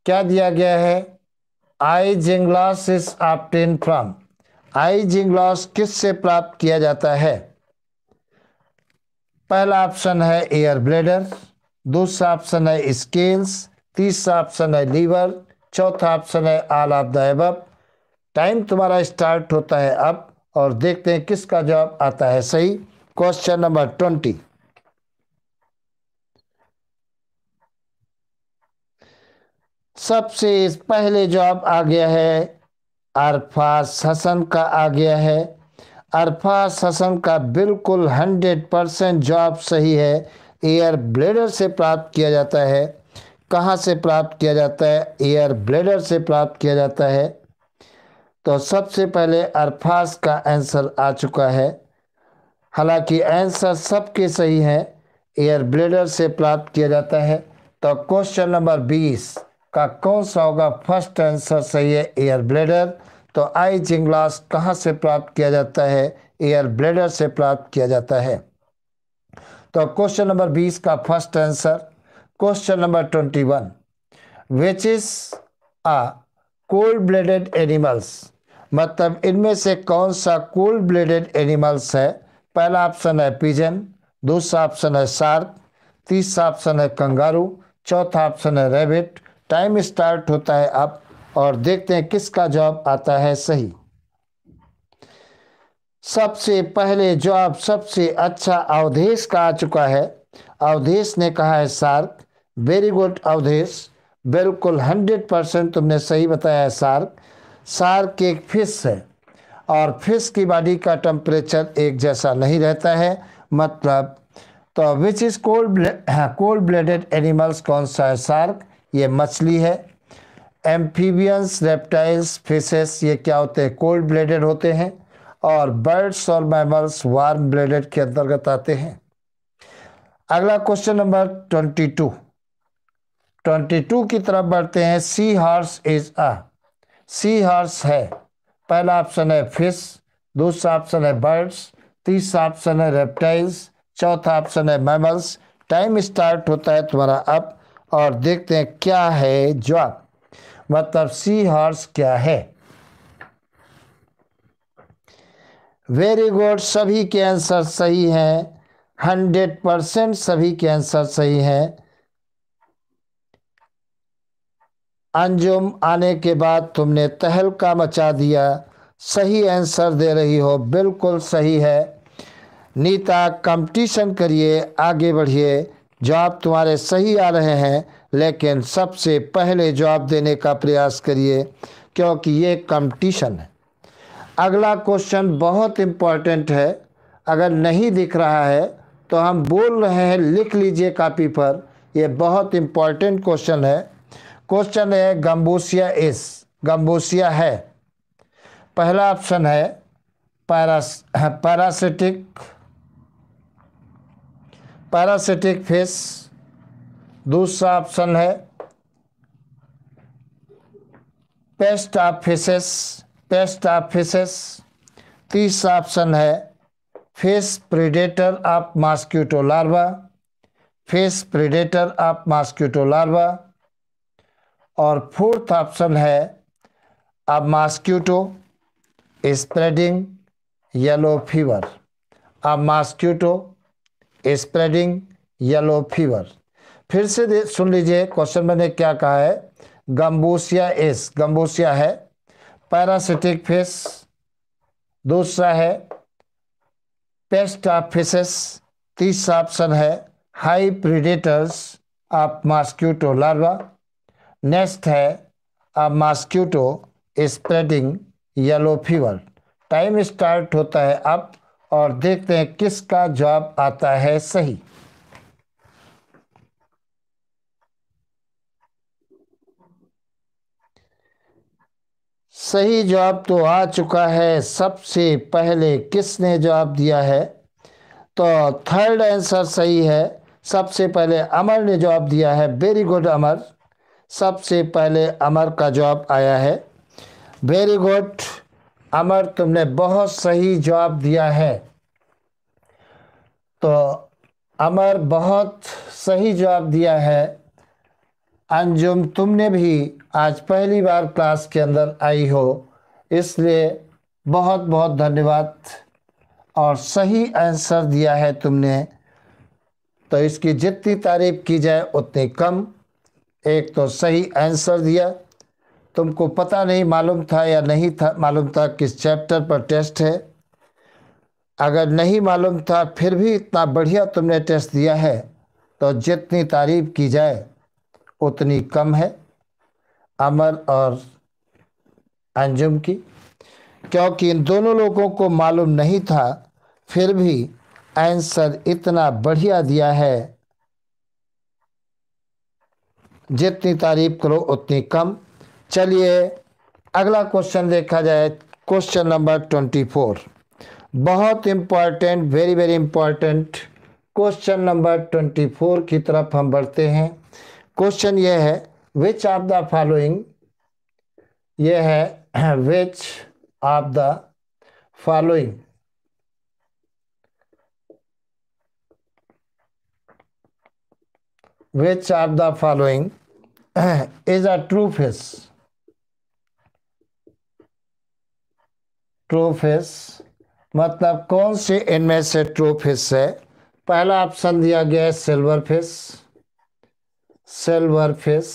क्या दिया गया है isinglass is obtained from isinglass किस से प्राप्त किया जाता है पहला ऑप्शन है एयर ब्लेडर दूसरा ऑप्शन है स्केल्स तीसरा ऑप्शन है लीवर चौथा ऑप्शन है all of the above time तुम्हारा स्टार्ट होता है अब और देखते हैं किसका जवाब आता है सही क्वेश्चन नंबर ट्वेंटी सबसे पहले जवाब आ गया है अरफाज हसन का आ गया है अरफाज हसन का बिल्कुल हंड्रेड परसेंट जवाब सही है एयर ब्लेडर से प्राप्त किया जाता है कहाँ से प्राप्त किया जाता है एयर ब्लेडर से प्राप्त किया जाता है तो सबसे पहले अरफाज का आंसर आ चुका है हालांकि आंसर सबके सही हैं एयर ब्लेडर से प्राप्त किया जाता है तो क्वेश्चन नंबर बीस का कौन सा होगा फर्स्ट आंसर सही है एयर ब्लेडर तो आई जिंगलास कहाँ से प्राप्त किया जाता है एयर ब्लेडर से प्राप्त किया जाता है तो क्वेश्चन नंबर बीस का first answer question number twenty one which is a cold blooded animals मतलब इनमें से कौन सा कोल्ड ब्लेडेड एनिमल्स है पहला ऑप्शन है पिजन दूसरा ऑप्शन है शार्क तीसरा ऑप्शन है कंगारू चौथा ऑप्शन है रेबिट टाइम स्टार्ट होता है अब और देखते हैं किसका जवाब आता है सही सबसे पहले जवाब सबसे अच्छा अवधेश का आ चुका है अवधेश ने कहा है शार्क वेरी गुड अवधेश बिल्कुल हंड्रेड परसेंट तुमने सही बताया है शार्क शार्क एक फिश है और फिश की बॉडी का टेम्परेचर एक जैसा नहीं रहता है मतलब तो which is cold cold blooded animals कौन सा है सार्क ये मछली है एम्फीबियंस रेप्टाइल्स फिशेस ये क्या होते हैं कोल्ड ब्लडेड होते हैं और बर्ड्स और मैमल्स वार्म ब्लडेड के अंतर्गत आते हैं अगला question number twenty two twenty two की तरफ बढ़ते हैं sea horse is a sea horse है पहला ऑप्शन है फिश दूसरा ऑप्शन है बर्ड्स तीसरा ऑप्शन है रेप्टाइल्स चौथा ऑप्शन है मैमल्स टाइम स्टार्ट होता है तुम्हारा अब और देखते हैं क्या है जवाब मतलब सी हॉर्स क्या है वेरी गुड सभी के आंसर सही हैं हंड्रेड परसेंट सभी के आंसर सही हैं अंजुम आने के बाद तुमने तहलका मचा दिया सही आंसर दे रही हो बिल्कुल सही है नीता कंपटीशन करिए आगे बढ़िए जवाब तुम्हारे सही आ रहे हैं लेकिन सबसे पहले जवाब देने का प्रयास करिए क्योंकि ये कंपटीशन है अगला क्वेश्चन बहुत इम्पॉर्टेंट है अगर नहीं दिख रहा है तो हम बोल रहे हैं लिख लीजिए कापी पर यह बहुत इम्पॉर्टेंट क्वेश्चन है क्वेश्चन है गम्बोसिया इस गम्बोसिया है पहला ऑप्शन है पैरास पैरासिटिक पैरासिटिक फिश दूसरा ऑप्शन है pest of fishes pest of fishes तीसरा ऑप्शन है fish predator of mosquito larva fish predator of mosquito larva और फोर्थ ऑप्शन है अब मास्क्यूटो स्प्रेडिंग येलो फीवर अब मास्क्यूटो स्प्रेडिंग येलो फीवर फिर से सुन लीजिए क्वेश्चन मैंने क्या कहा है गम्बूसिया एस गम्बूसिया है पैरासिटिक फेस दूसरा है पेस्ट ऑफ फिशेस तीसरा ऑप्शन है high predators of mosquito larva next है अब mosquito spreading yellow fever time start होता है अब और देखते हैं किसका जवाब आता है सही सही जवाब तो आ चुका है सबसे पहले किसने जवाब दिया है तो थर्ड आंसर सही है सबसे पहले अमर ने जवाब दिया है वेरी गुड अमर सबसे पहले अमर का जवाब आया है वेरी गुड अमर तुमने बहुत सही जवाब दिया है तो अमर बहुत सही जवाब दिया है अंजुम तुमने भी आज पहली बार क्लास के अंदर आई हो इसलिए बहुत बहुत धन्यवाद और सही आंसर दिया है तुमने तो इसकी जितनी तारीफ की जाए उतनी कम एक तो सही आंसर दिया तुमको पता नहीं मालूम था या नहीं था मालूम था किस चैप्टर पर टेस्ट है अगर नहीं मालूम था फिर भी इतना बढ़िया तुमने टेस्ट दिया है तो जितनी तारीफ की जाए उतनी कम है अमर और अंजुम की क्योंकि इन दोनों लोगों को मालूम नहीं था फिर भी आंसर इतना बढ़िया दिया है जितनी तारीफ करो उतनी कम चलिए अगला क्वेश्चन देखा जाए क्वेश्चन नंबर ट्वेंटी फोर बहुत important very very important question number twenty four की तरफ हम बढ़ते हैं क्वेश्चन ये है विच ऑफ द फॉलोइंग ये है which of the following which of the following [clears throat] is a true face true fish मतलब कौन सी इनमें से ट्रू फेस है पहला ऑप्शन दिया गया है सिल्वर फेस सिल्वर फेस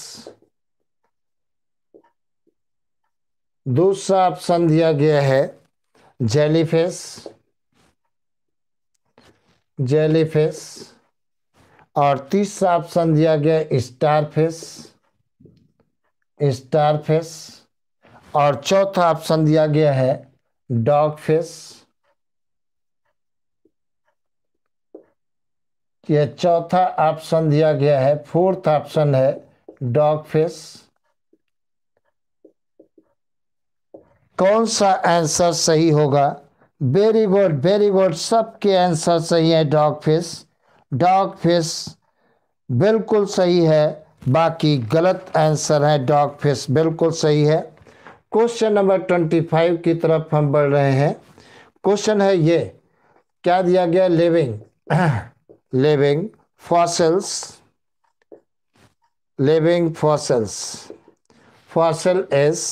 दूसरा ऑप्शन दिया गया है जेली फेस जेली और तीसरा ऑप्शन दिया गया स्टार फेस स्टार फेस और चौथा ऑप्शन दिया गया है डॉग फेस यह चौथा ऑप्शन दिया गया है फोर्थ ऑप्शन है डॉग फेस कौन सा आंसर सही होगा वेरी गुड वेरी गुड सबके आंसर सही है डॉग फेस डॉग फिश बिल्कुल सही है बाकी गलत आंसर है डॉग फिश बिल्कुल सही है क्वेश्चन नंबर ट्वेंटी फाइव की तरफ हम बढ़ रहे हैं क्वेश्चन है ये क्या दिया गया living living fossils living fossils fossils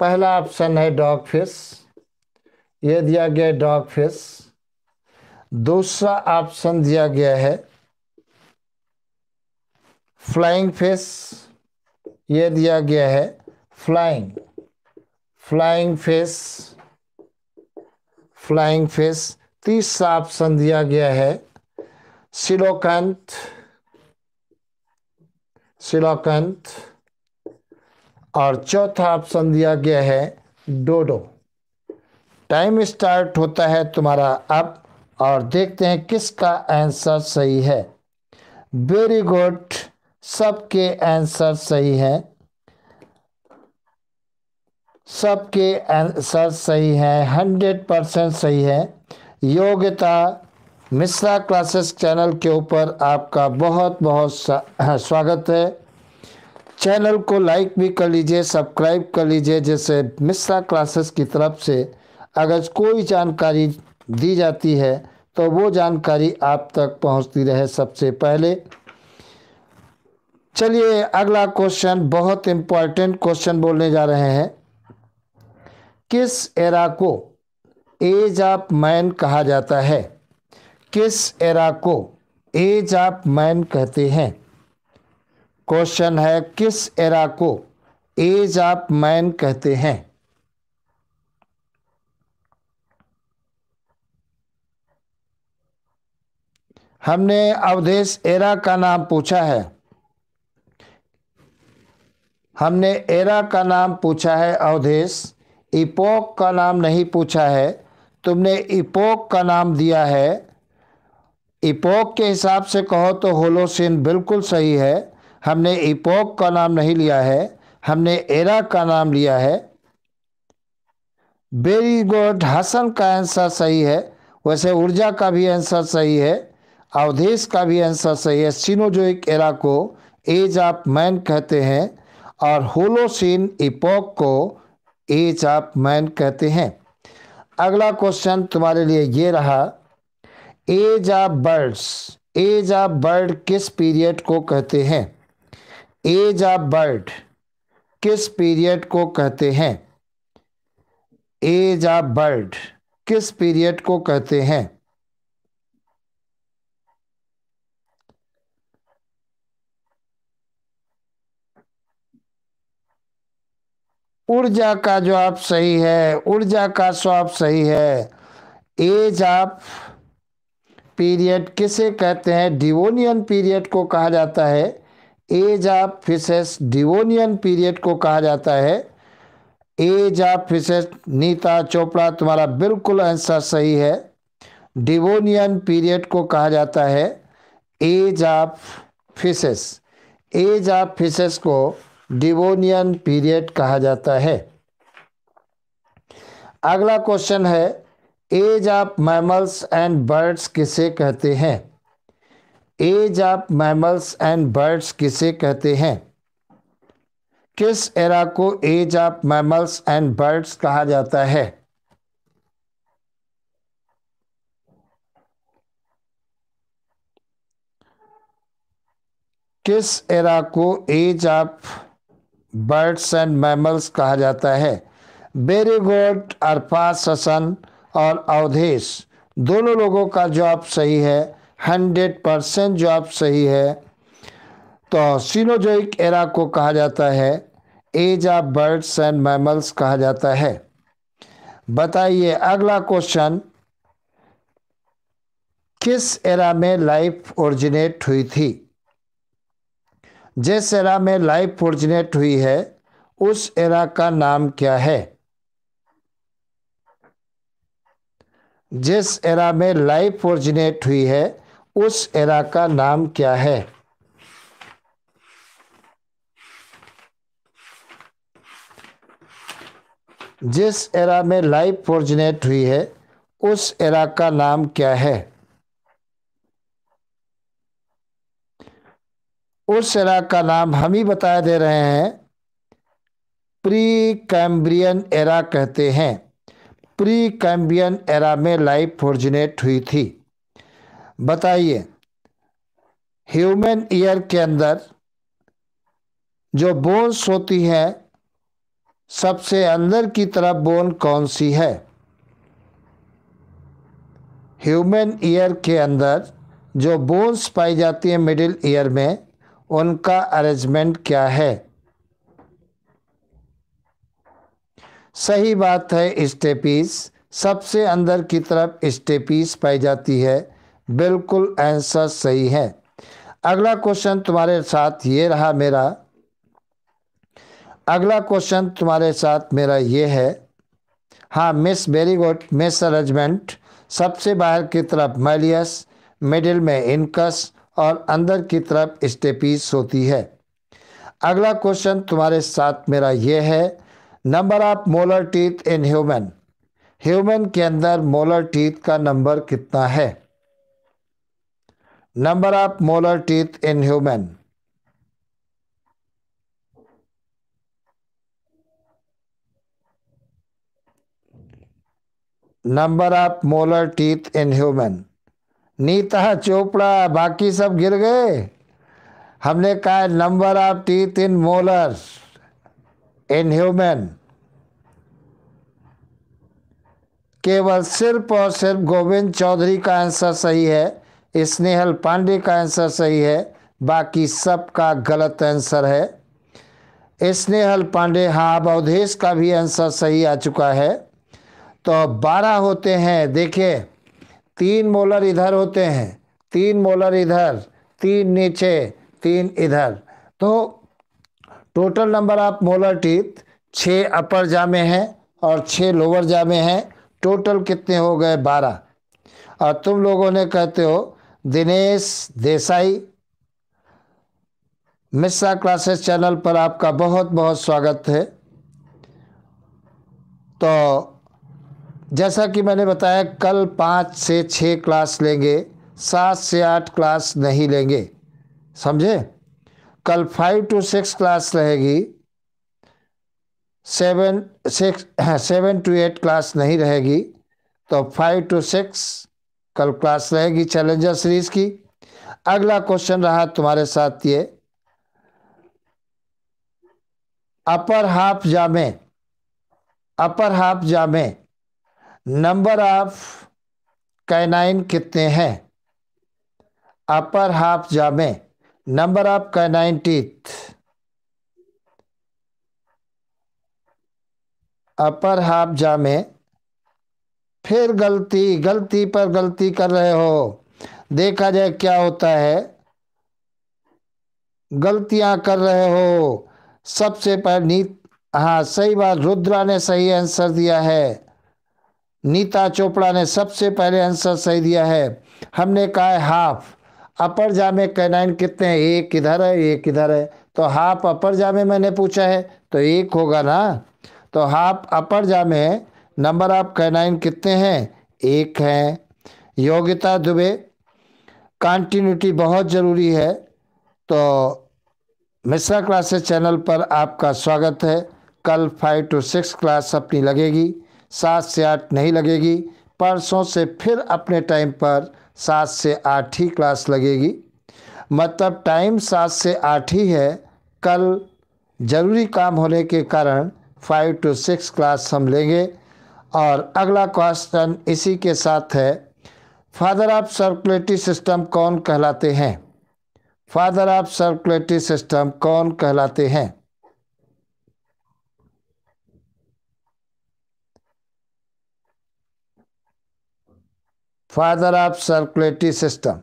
पहला ऑप्शन है डॉग फिश ये दिया गया डॉग फिश दूसरा ऑप्शन दिया गया है फ्लाइंग फेस ये दिया गया है flying flying fish flying fish तीसरा ऑप्शन दिया गया है सिलोकंत सिलोकंत और चौथा ऑप्शन दिया गया है डोडो टाइम स्टार्ट होता है तुम्हारा अब और देखते हैं किसका आंसर सही है वेरी गुड सबके आंसर सही है सबके आंसर सही है हंड्रेड परसेंट सही है योग्यता मिश्रा क्लासेस चैनल के ऊपर आपका बहुत बहुत हाँ, स्वागत है चैनल को लाइक भी कर लीजिए सब्सक्राइब कर लीजिए जैसे मिश्रा क्लासेस की तरफ से अगर कोई जानकारी दी जाती है तो वो जानकारी आप तक पहुंचती रहे सबसे पहले चलिए अगला क्वेश्चन बहुत इंपॉर्टेंट क्वेश्चन बोलने जा रहे हैं किस एरा को एज ऑफ मैन कहा जाता है किस एरा को एज ऑफ मैन कहते हैं क्वेश्चन है किस एरा को एज ऑफ मैन कहते हैं हमने अवधेश एरा का नाम पूछा है हमने एरा का नाम पूछा है अवधेश इपोक का नाम नहीं पूछा है तुमने इपोक का नाम दिया है इपोक के हिसाब से कहो तो होलोसिन बिल्कुल सही है हमने इपोक का नाम नहीं लिया है हमने एरा का नाम लिया है वेरी गुड हसन का आंसर सही है वैसे ऊर्जा का भी आंसर सही है अवधेश का भी आंसर सही है सिनोजोइक एरा को एज ऑफ मैन कहते हैं और होलोसिन इपोक को एज ऑफ मैन कहते हैं अगला क्वेश्चन तुम्हारे लिए ये रहा age of birds age of bird किस पीरियड को कहते हैं एज ऑफ बर्ड किस पीरियड को कहते हैं एज ऑफ बर्ड किस पीरियड को कहते हैं ऊर्जा का जो आप सही है ऊर्जा का स्वाप सही है एज ऑफ पीरियड किसे कहते हैं डिवोनियन पीरियड को कहा जाता है age of fishes Devonian period को कहा जाता है age of fishes Neeta Chopra तुम्हारा बिल्कुल आंसर सही है डिवोनियन पीरियड को कहा जाता है age of fishes age of fishes को डिवोनियन पीरियड कहा जाता है अगला क्वेश्चन है age of mammals and birds किसे कहते हैं age of mammals and birds किसे कहते हैं किस एरा को age of mammals and birds कहा जाता है किस एरा को age of birds and mammals कहा जाता है बेरेगोट अरफा ससन और अवधेश दोनों लोगों का जॉब सही है हंड्रेड परसेंट जॉब सही है तो सीनोजोइक एरा को कहा जाता है age of birds and mammals कहा जाता है बताइए अगला क्वेश्चन किस एरा में लाइफ ओरिजिनेट हुई थी जिस एरा में लाइफ फॉर्चुनेट हुई है उस एरा का नाम क्या है जिस एरा में लाइफ फॉर्चुनेट हुई है उस एरा का नाम क्या है जिस एरा में लाइफ फॉर्चुनेट हुई है उस एरा का नाम क्या है उस एरा का नाम हम ही बताए दे रहे हैं प्री कैम्ब्रियन एरा कहते हैं प्री कैम्बियन एरा में लाइफ ओरिजिनेट हुई थी बताइए ह्यूमन ईयर के अंदर जो बोन्स होती है सबसे अंदर की तरफ बोन कौन सी है ह्यूमन ईयर के अंदर जो बोन्स पाई जाती है मिडिल ईयर में उनका अरेंजमेंट क्या है सही बात है स्टेपीस सबसे अंदर की तरफ स्टेपीस पाई जाती है बिल्कुल आंसर सही है अगला क्वेश्चन तुम्हारे साथ ये रहा मेरा अगला क्वेश्चन तुम्हारे साथ मेरा ये है हाँ miss very good miss arrangement सबसे बाहर की तरफ मैलियस मिडिल में इनकस और अंदर की तरफ स्टेपीज होती है अगला क्वेश्चन तुम्हारे साथ मेरा ये है number of molar teeth in human human के अंदर मोलर टीथ का नंबर कितना है number of molar teeth in human number of molar teeth in human Neeta Chopra बाकी सब गिर गए हमने कहा number of teeth in molar in human केवल सिर्फ और सिर्फ गोविंद चौधरी का आंसर सही है स्नेहल पांडे का आंसर सही है बाकी सब का गलत आंसर है स्नेहल पांडे हाँ अब अवधेश का भी आंसर सही आ चुका है तो बारह होते हैं देखिए तीन मोलर इधर होते हैं तीन मोलर इधर तीन नीचे तीन इधर तो total number of molar teeth छः अपर जा में हैं और छः लोअर जा में हैं टोटल कितने हो गए बारह और तुम लोगों ने कहते हो दिनेश देसाई मिश्रा क्लासेस चैनल पर आपका बहुत बहुत स्वागत है तो जैसा कि मैंने बताया कल पाँच से छः क्लास लेंगे सात से आठ क्लास नहीं लेंगे समझे कल फाइव टू सिक्स क्लास रहेगी seven six [clears throat] seven to eight class नहीं रहेगी तो फाइव टू सिक्स कल क्लास रहेगी चैलेंजर सीरीज की अगला क्वेश्चन रहा तुम्हारे साथ ये अपर हाफ जामे अपर हाफ जामे नंबर ऑफ कैनाइन कितने हैं अपर हाफ जामे number of canine teeth upper half जामे फिर गलती गलती पर गलती कर रहे हो देखा जाए क्या होता है गलतियां कर रहे हो सबसे पर नीत हाँ सही बात रुद्रा ने सही आंसर दिया है नीता चोपड़ा ने सबसे पहले आंसर सही दिया है हमने कहा है हाफ अपर जा में कैनाइन कितने हैं एक इधर है एक इधर है तो हाफ अपर जा में मैंने पूछा है तो एक होगा ना तो हाफ अपर जा में नंबर ऑफ कैनाइन कितने हैं एक हैं योग्यता दुबे कंटिन्यूटी बहुत ज़रूरी है तो मिश्रा क्लासेस चैनल पर आपका स्वागत है कल फाइव टू सिक्स क्लास अपनी लगेगी सात से आठ नहीं लगेगी परसों से फिर अपने टाइम पर सात से आठ ही क्लास लगेगी मतलब टाइम सात से आठ ही है कल ज़रूरी काम होने के कारण फाइव टू सिक्स क्लास हम लेंगे और अगला क्वेश्चन इसी के साथ है फादर ऑफ सर्कुलेटरी सिस्टम कौन कहलाते हैं फादर ऑफ सर्कुलेटरी सिस्टम कौन कहलाते हैं फादर ऑफ सर्कुलेटरी सिस्टम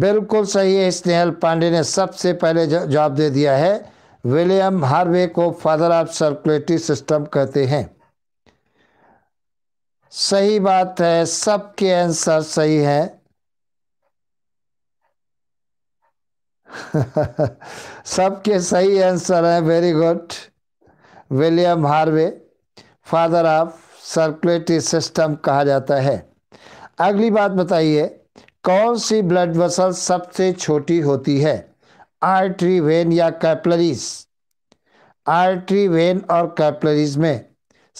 बिल्कुल सही है स्नेहल पांडे ने सबसे पहले जवाब दे दिया है विलियम हार्वे को फादर ऑफ सर्कुलेटरी सिस्टम कहते हैं सही बात है सबके आंसर सही है [laughs] सबके सही आंसर है very good William Harvey father of circulatory system कहा जाता है अगली बात बताइए कौन सी ब्लड वसल सबसे छोटी होती है आर्टरी वेन या कैपलरीज आर्टरी वेन और कैपलरीज में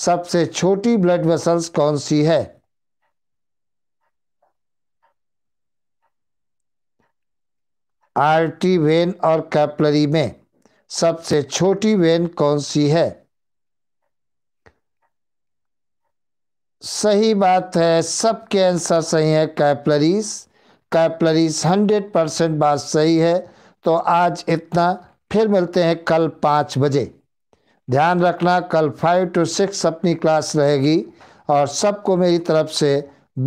सबसे छोटी ब्लड वसल्स कौन सी है आर्टरी वेन और कैपलरी में सबसे छोटी वेन कौन सी है सही बात है सबके आंसर सही है कैपलरीज कैपलरीज हंड्रेड परसेंट बात सही है तो आज इतना फिर मिलते हैं कल पाँच बजे ध्यान रखना कल फाइव टू सिक्स अपनी क्लास रहेगी और सबको मेरी तरफ से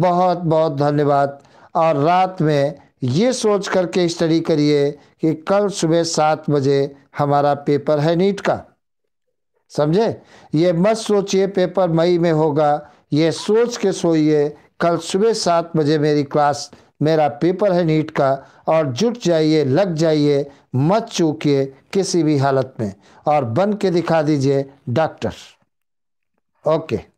बहुत बहुत धन्यवाद और रात में ये सोच करके स्टडी करिए कि कल सुबह सात बजे हमारा पेपर है नीट का समझे ये मत सोचिए पेपर मई में होगा ये सोच के सोइए कल सुबह सात बजे मेरी क्लास मेरा पेपर है नीट का और जुट जाइए लग जाइए मत चूकिए किसी भी हालत में और बन के दिखा दीजिए डॉक्टर ओके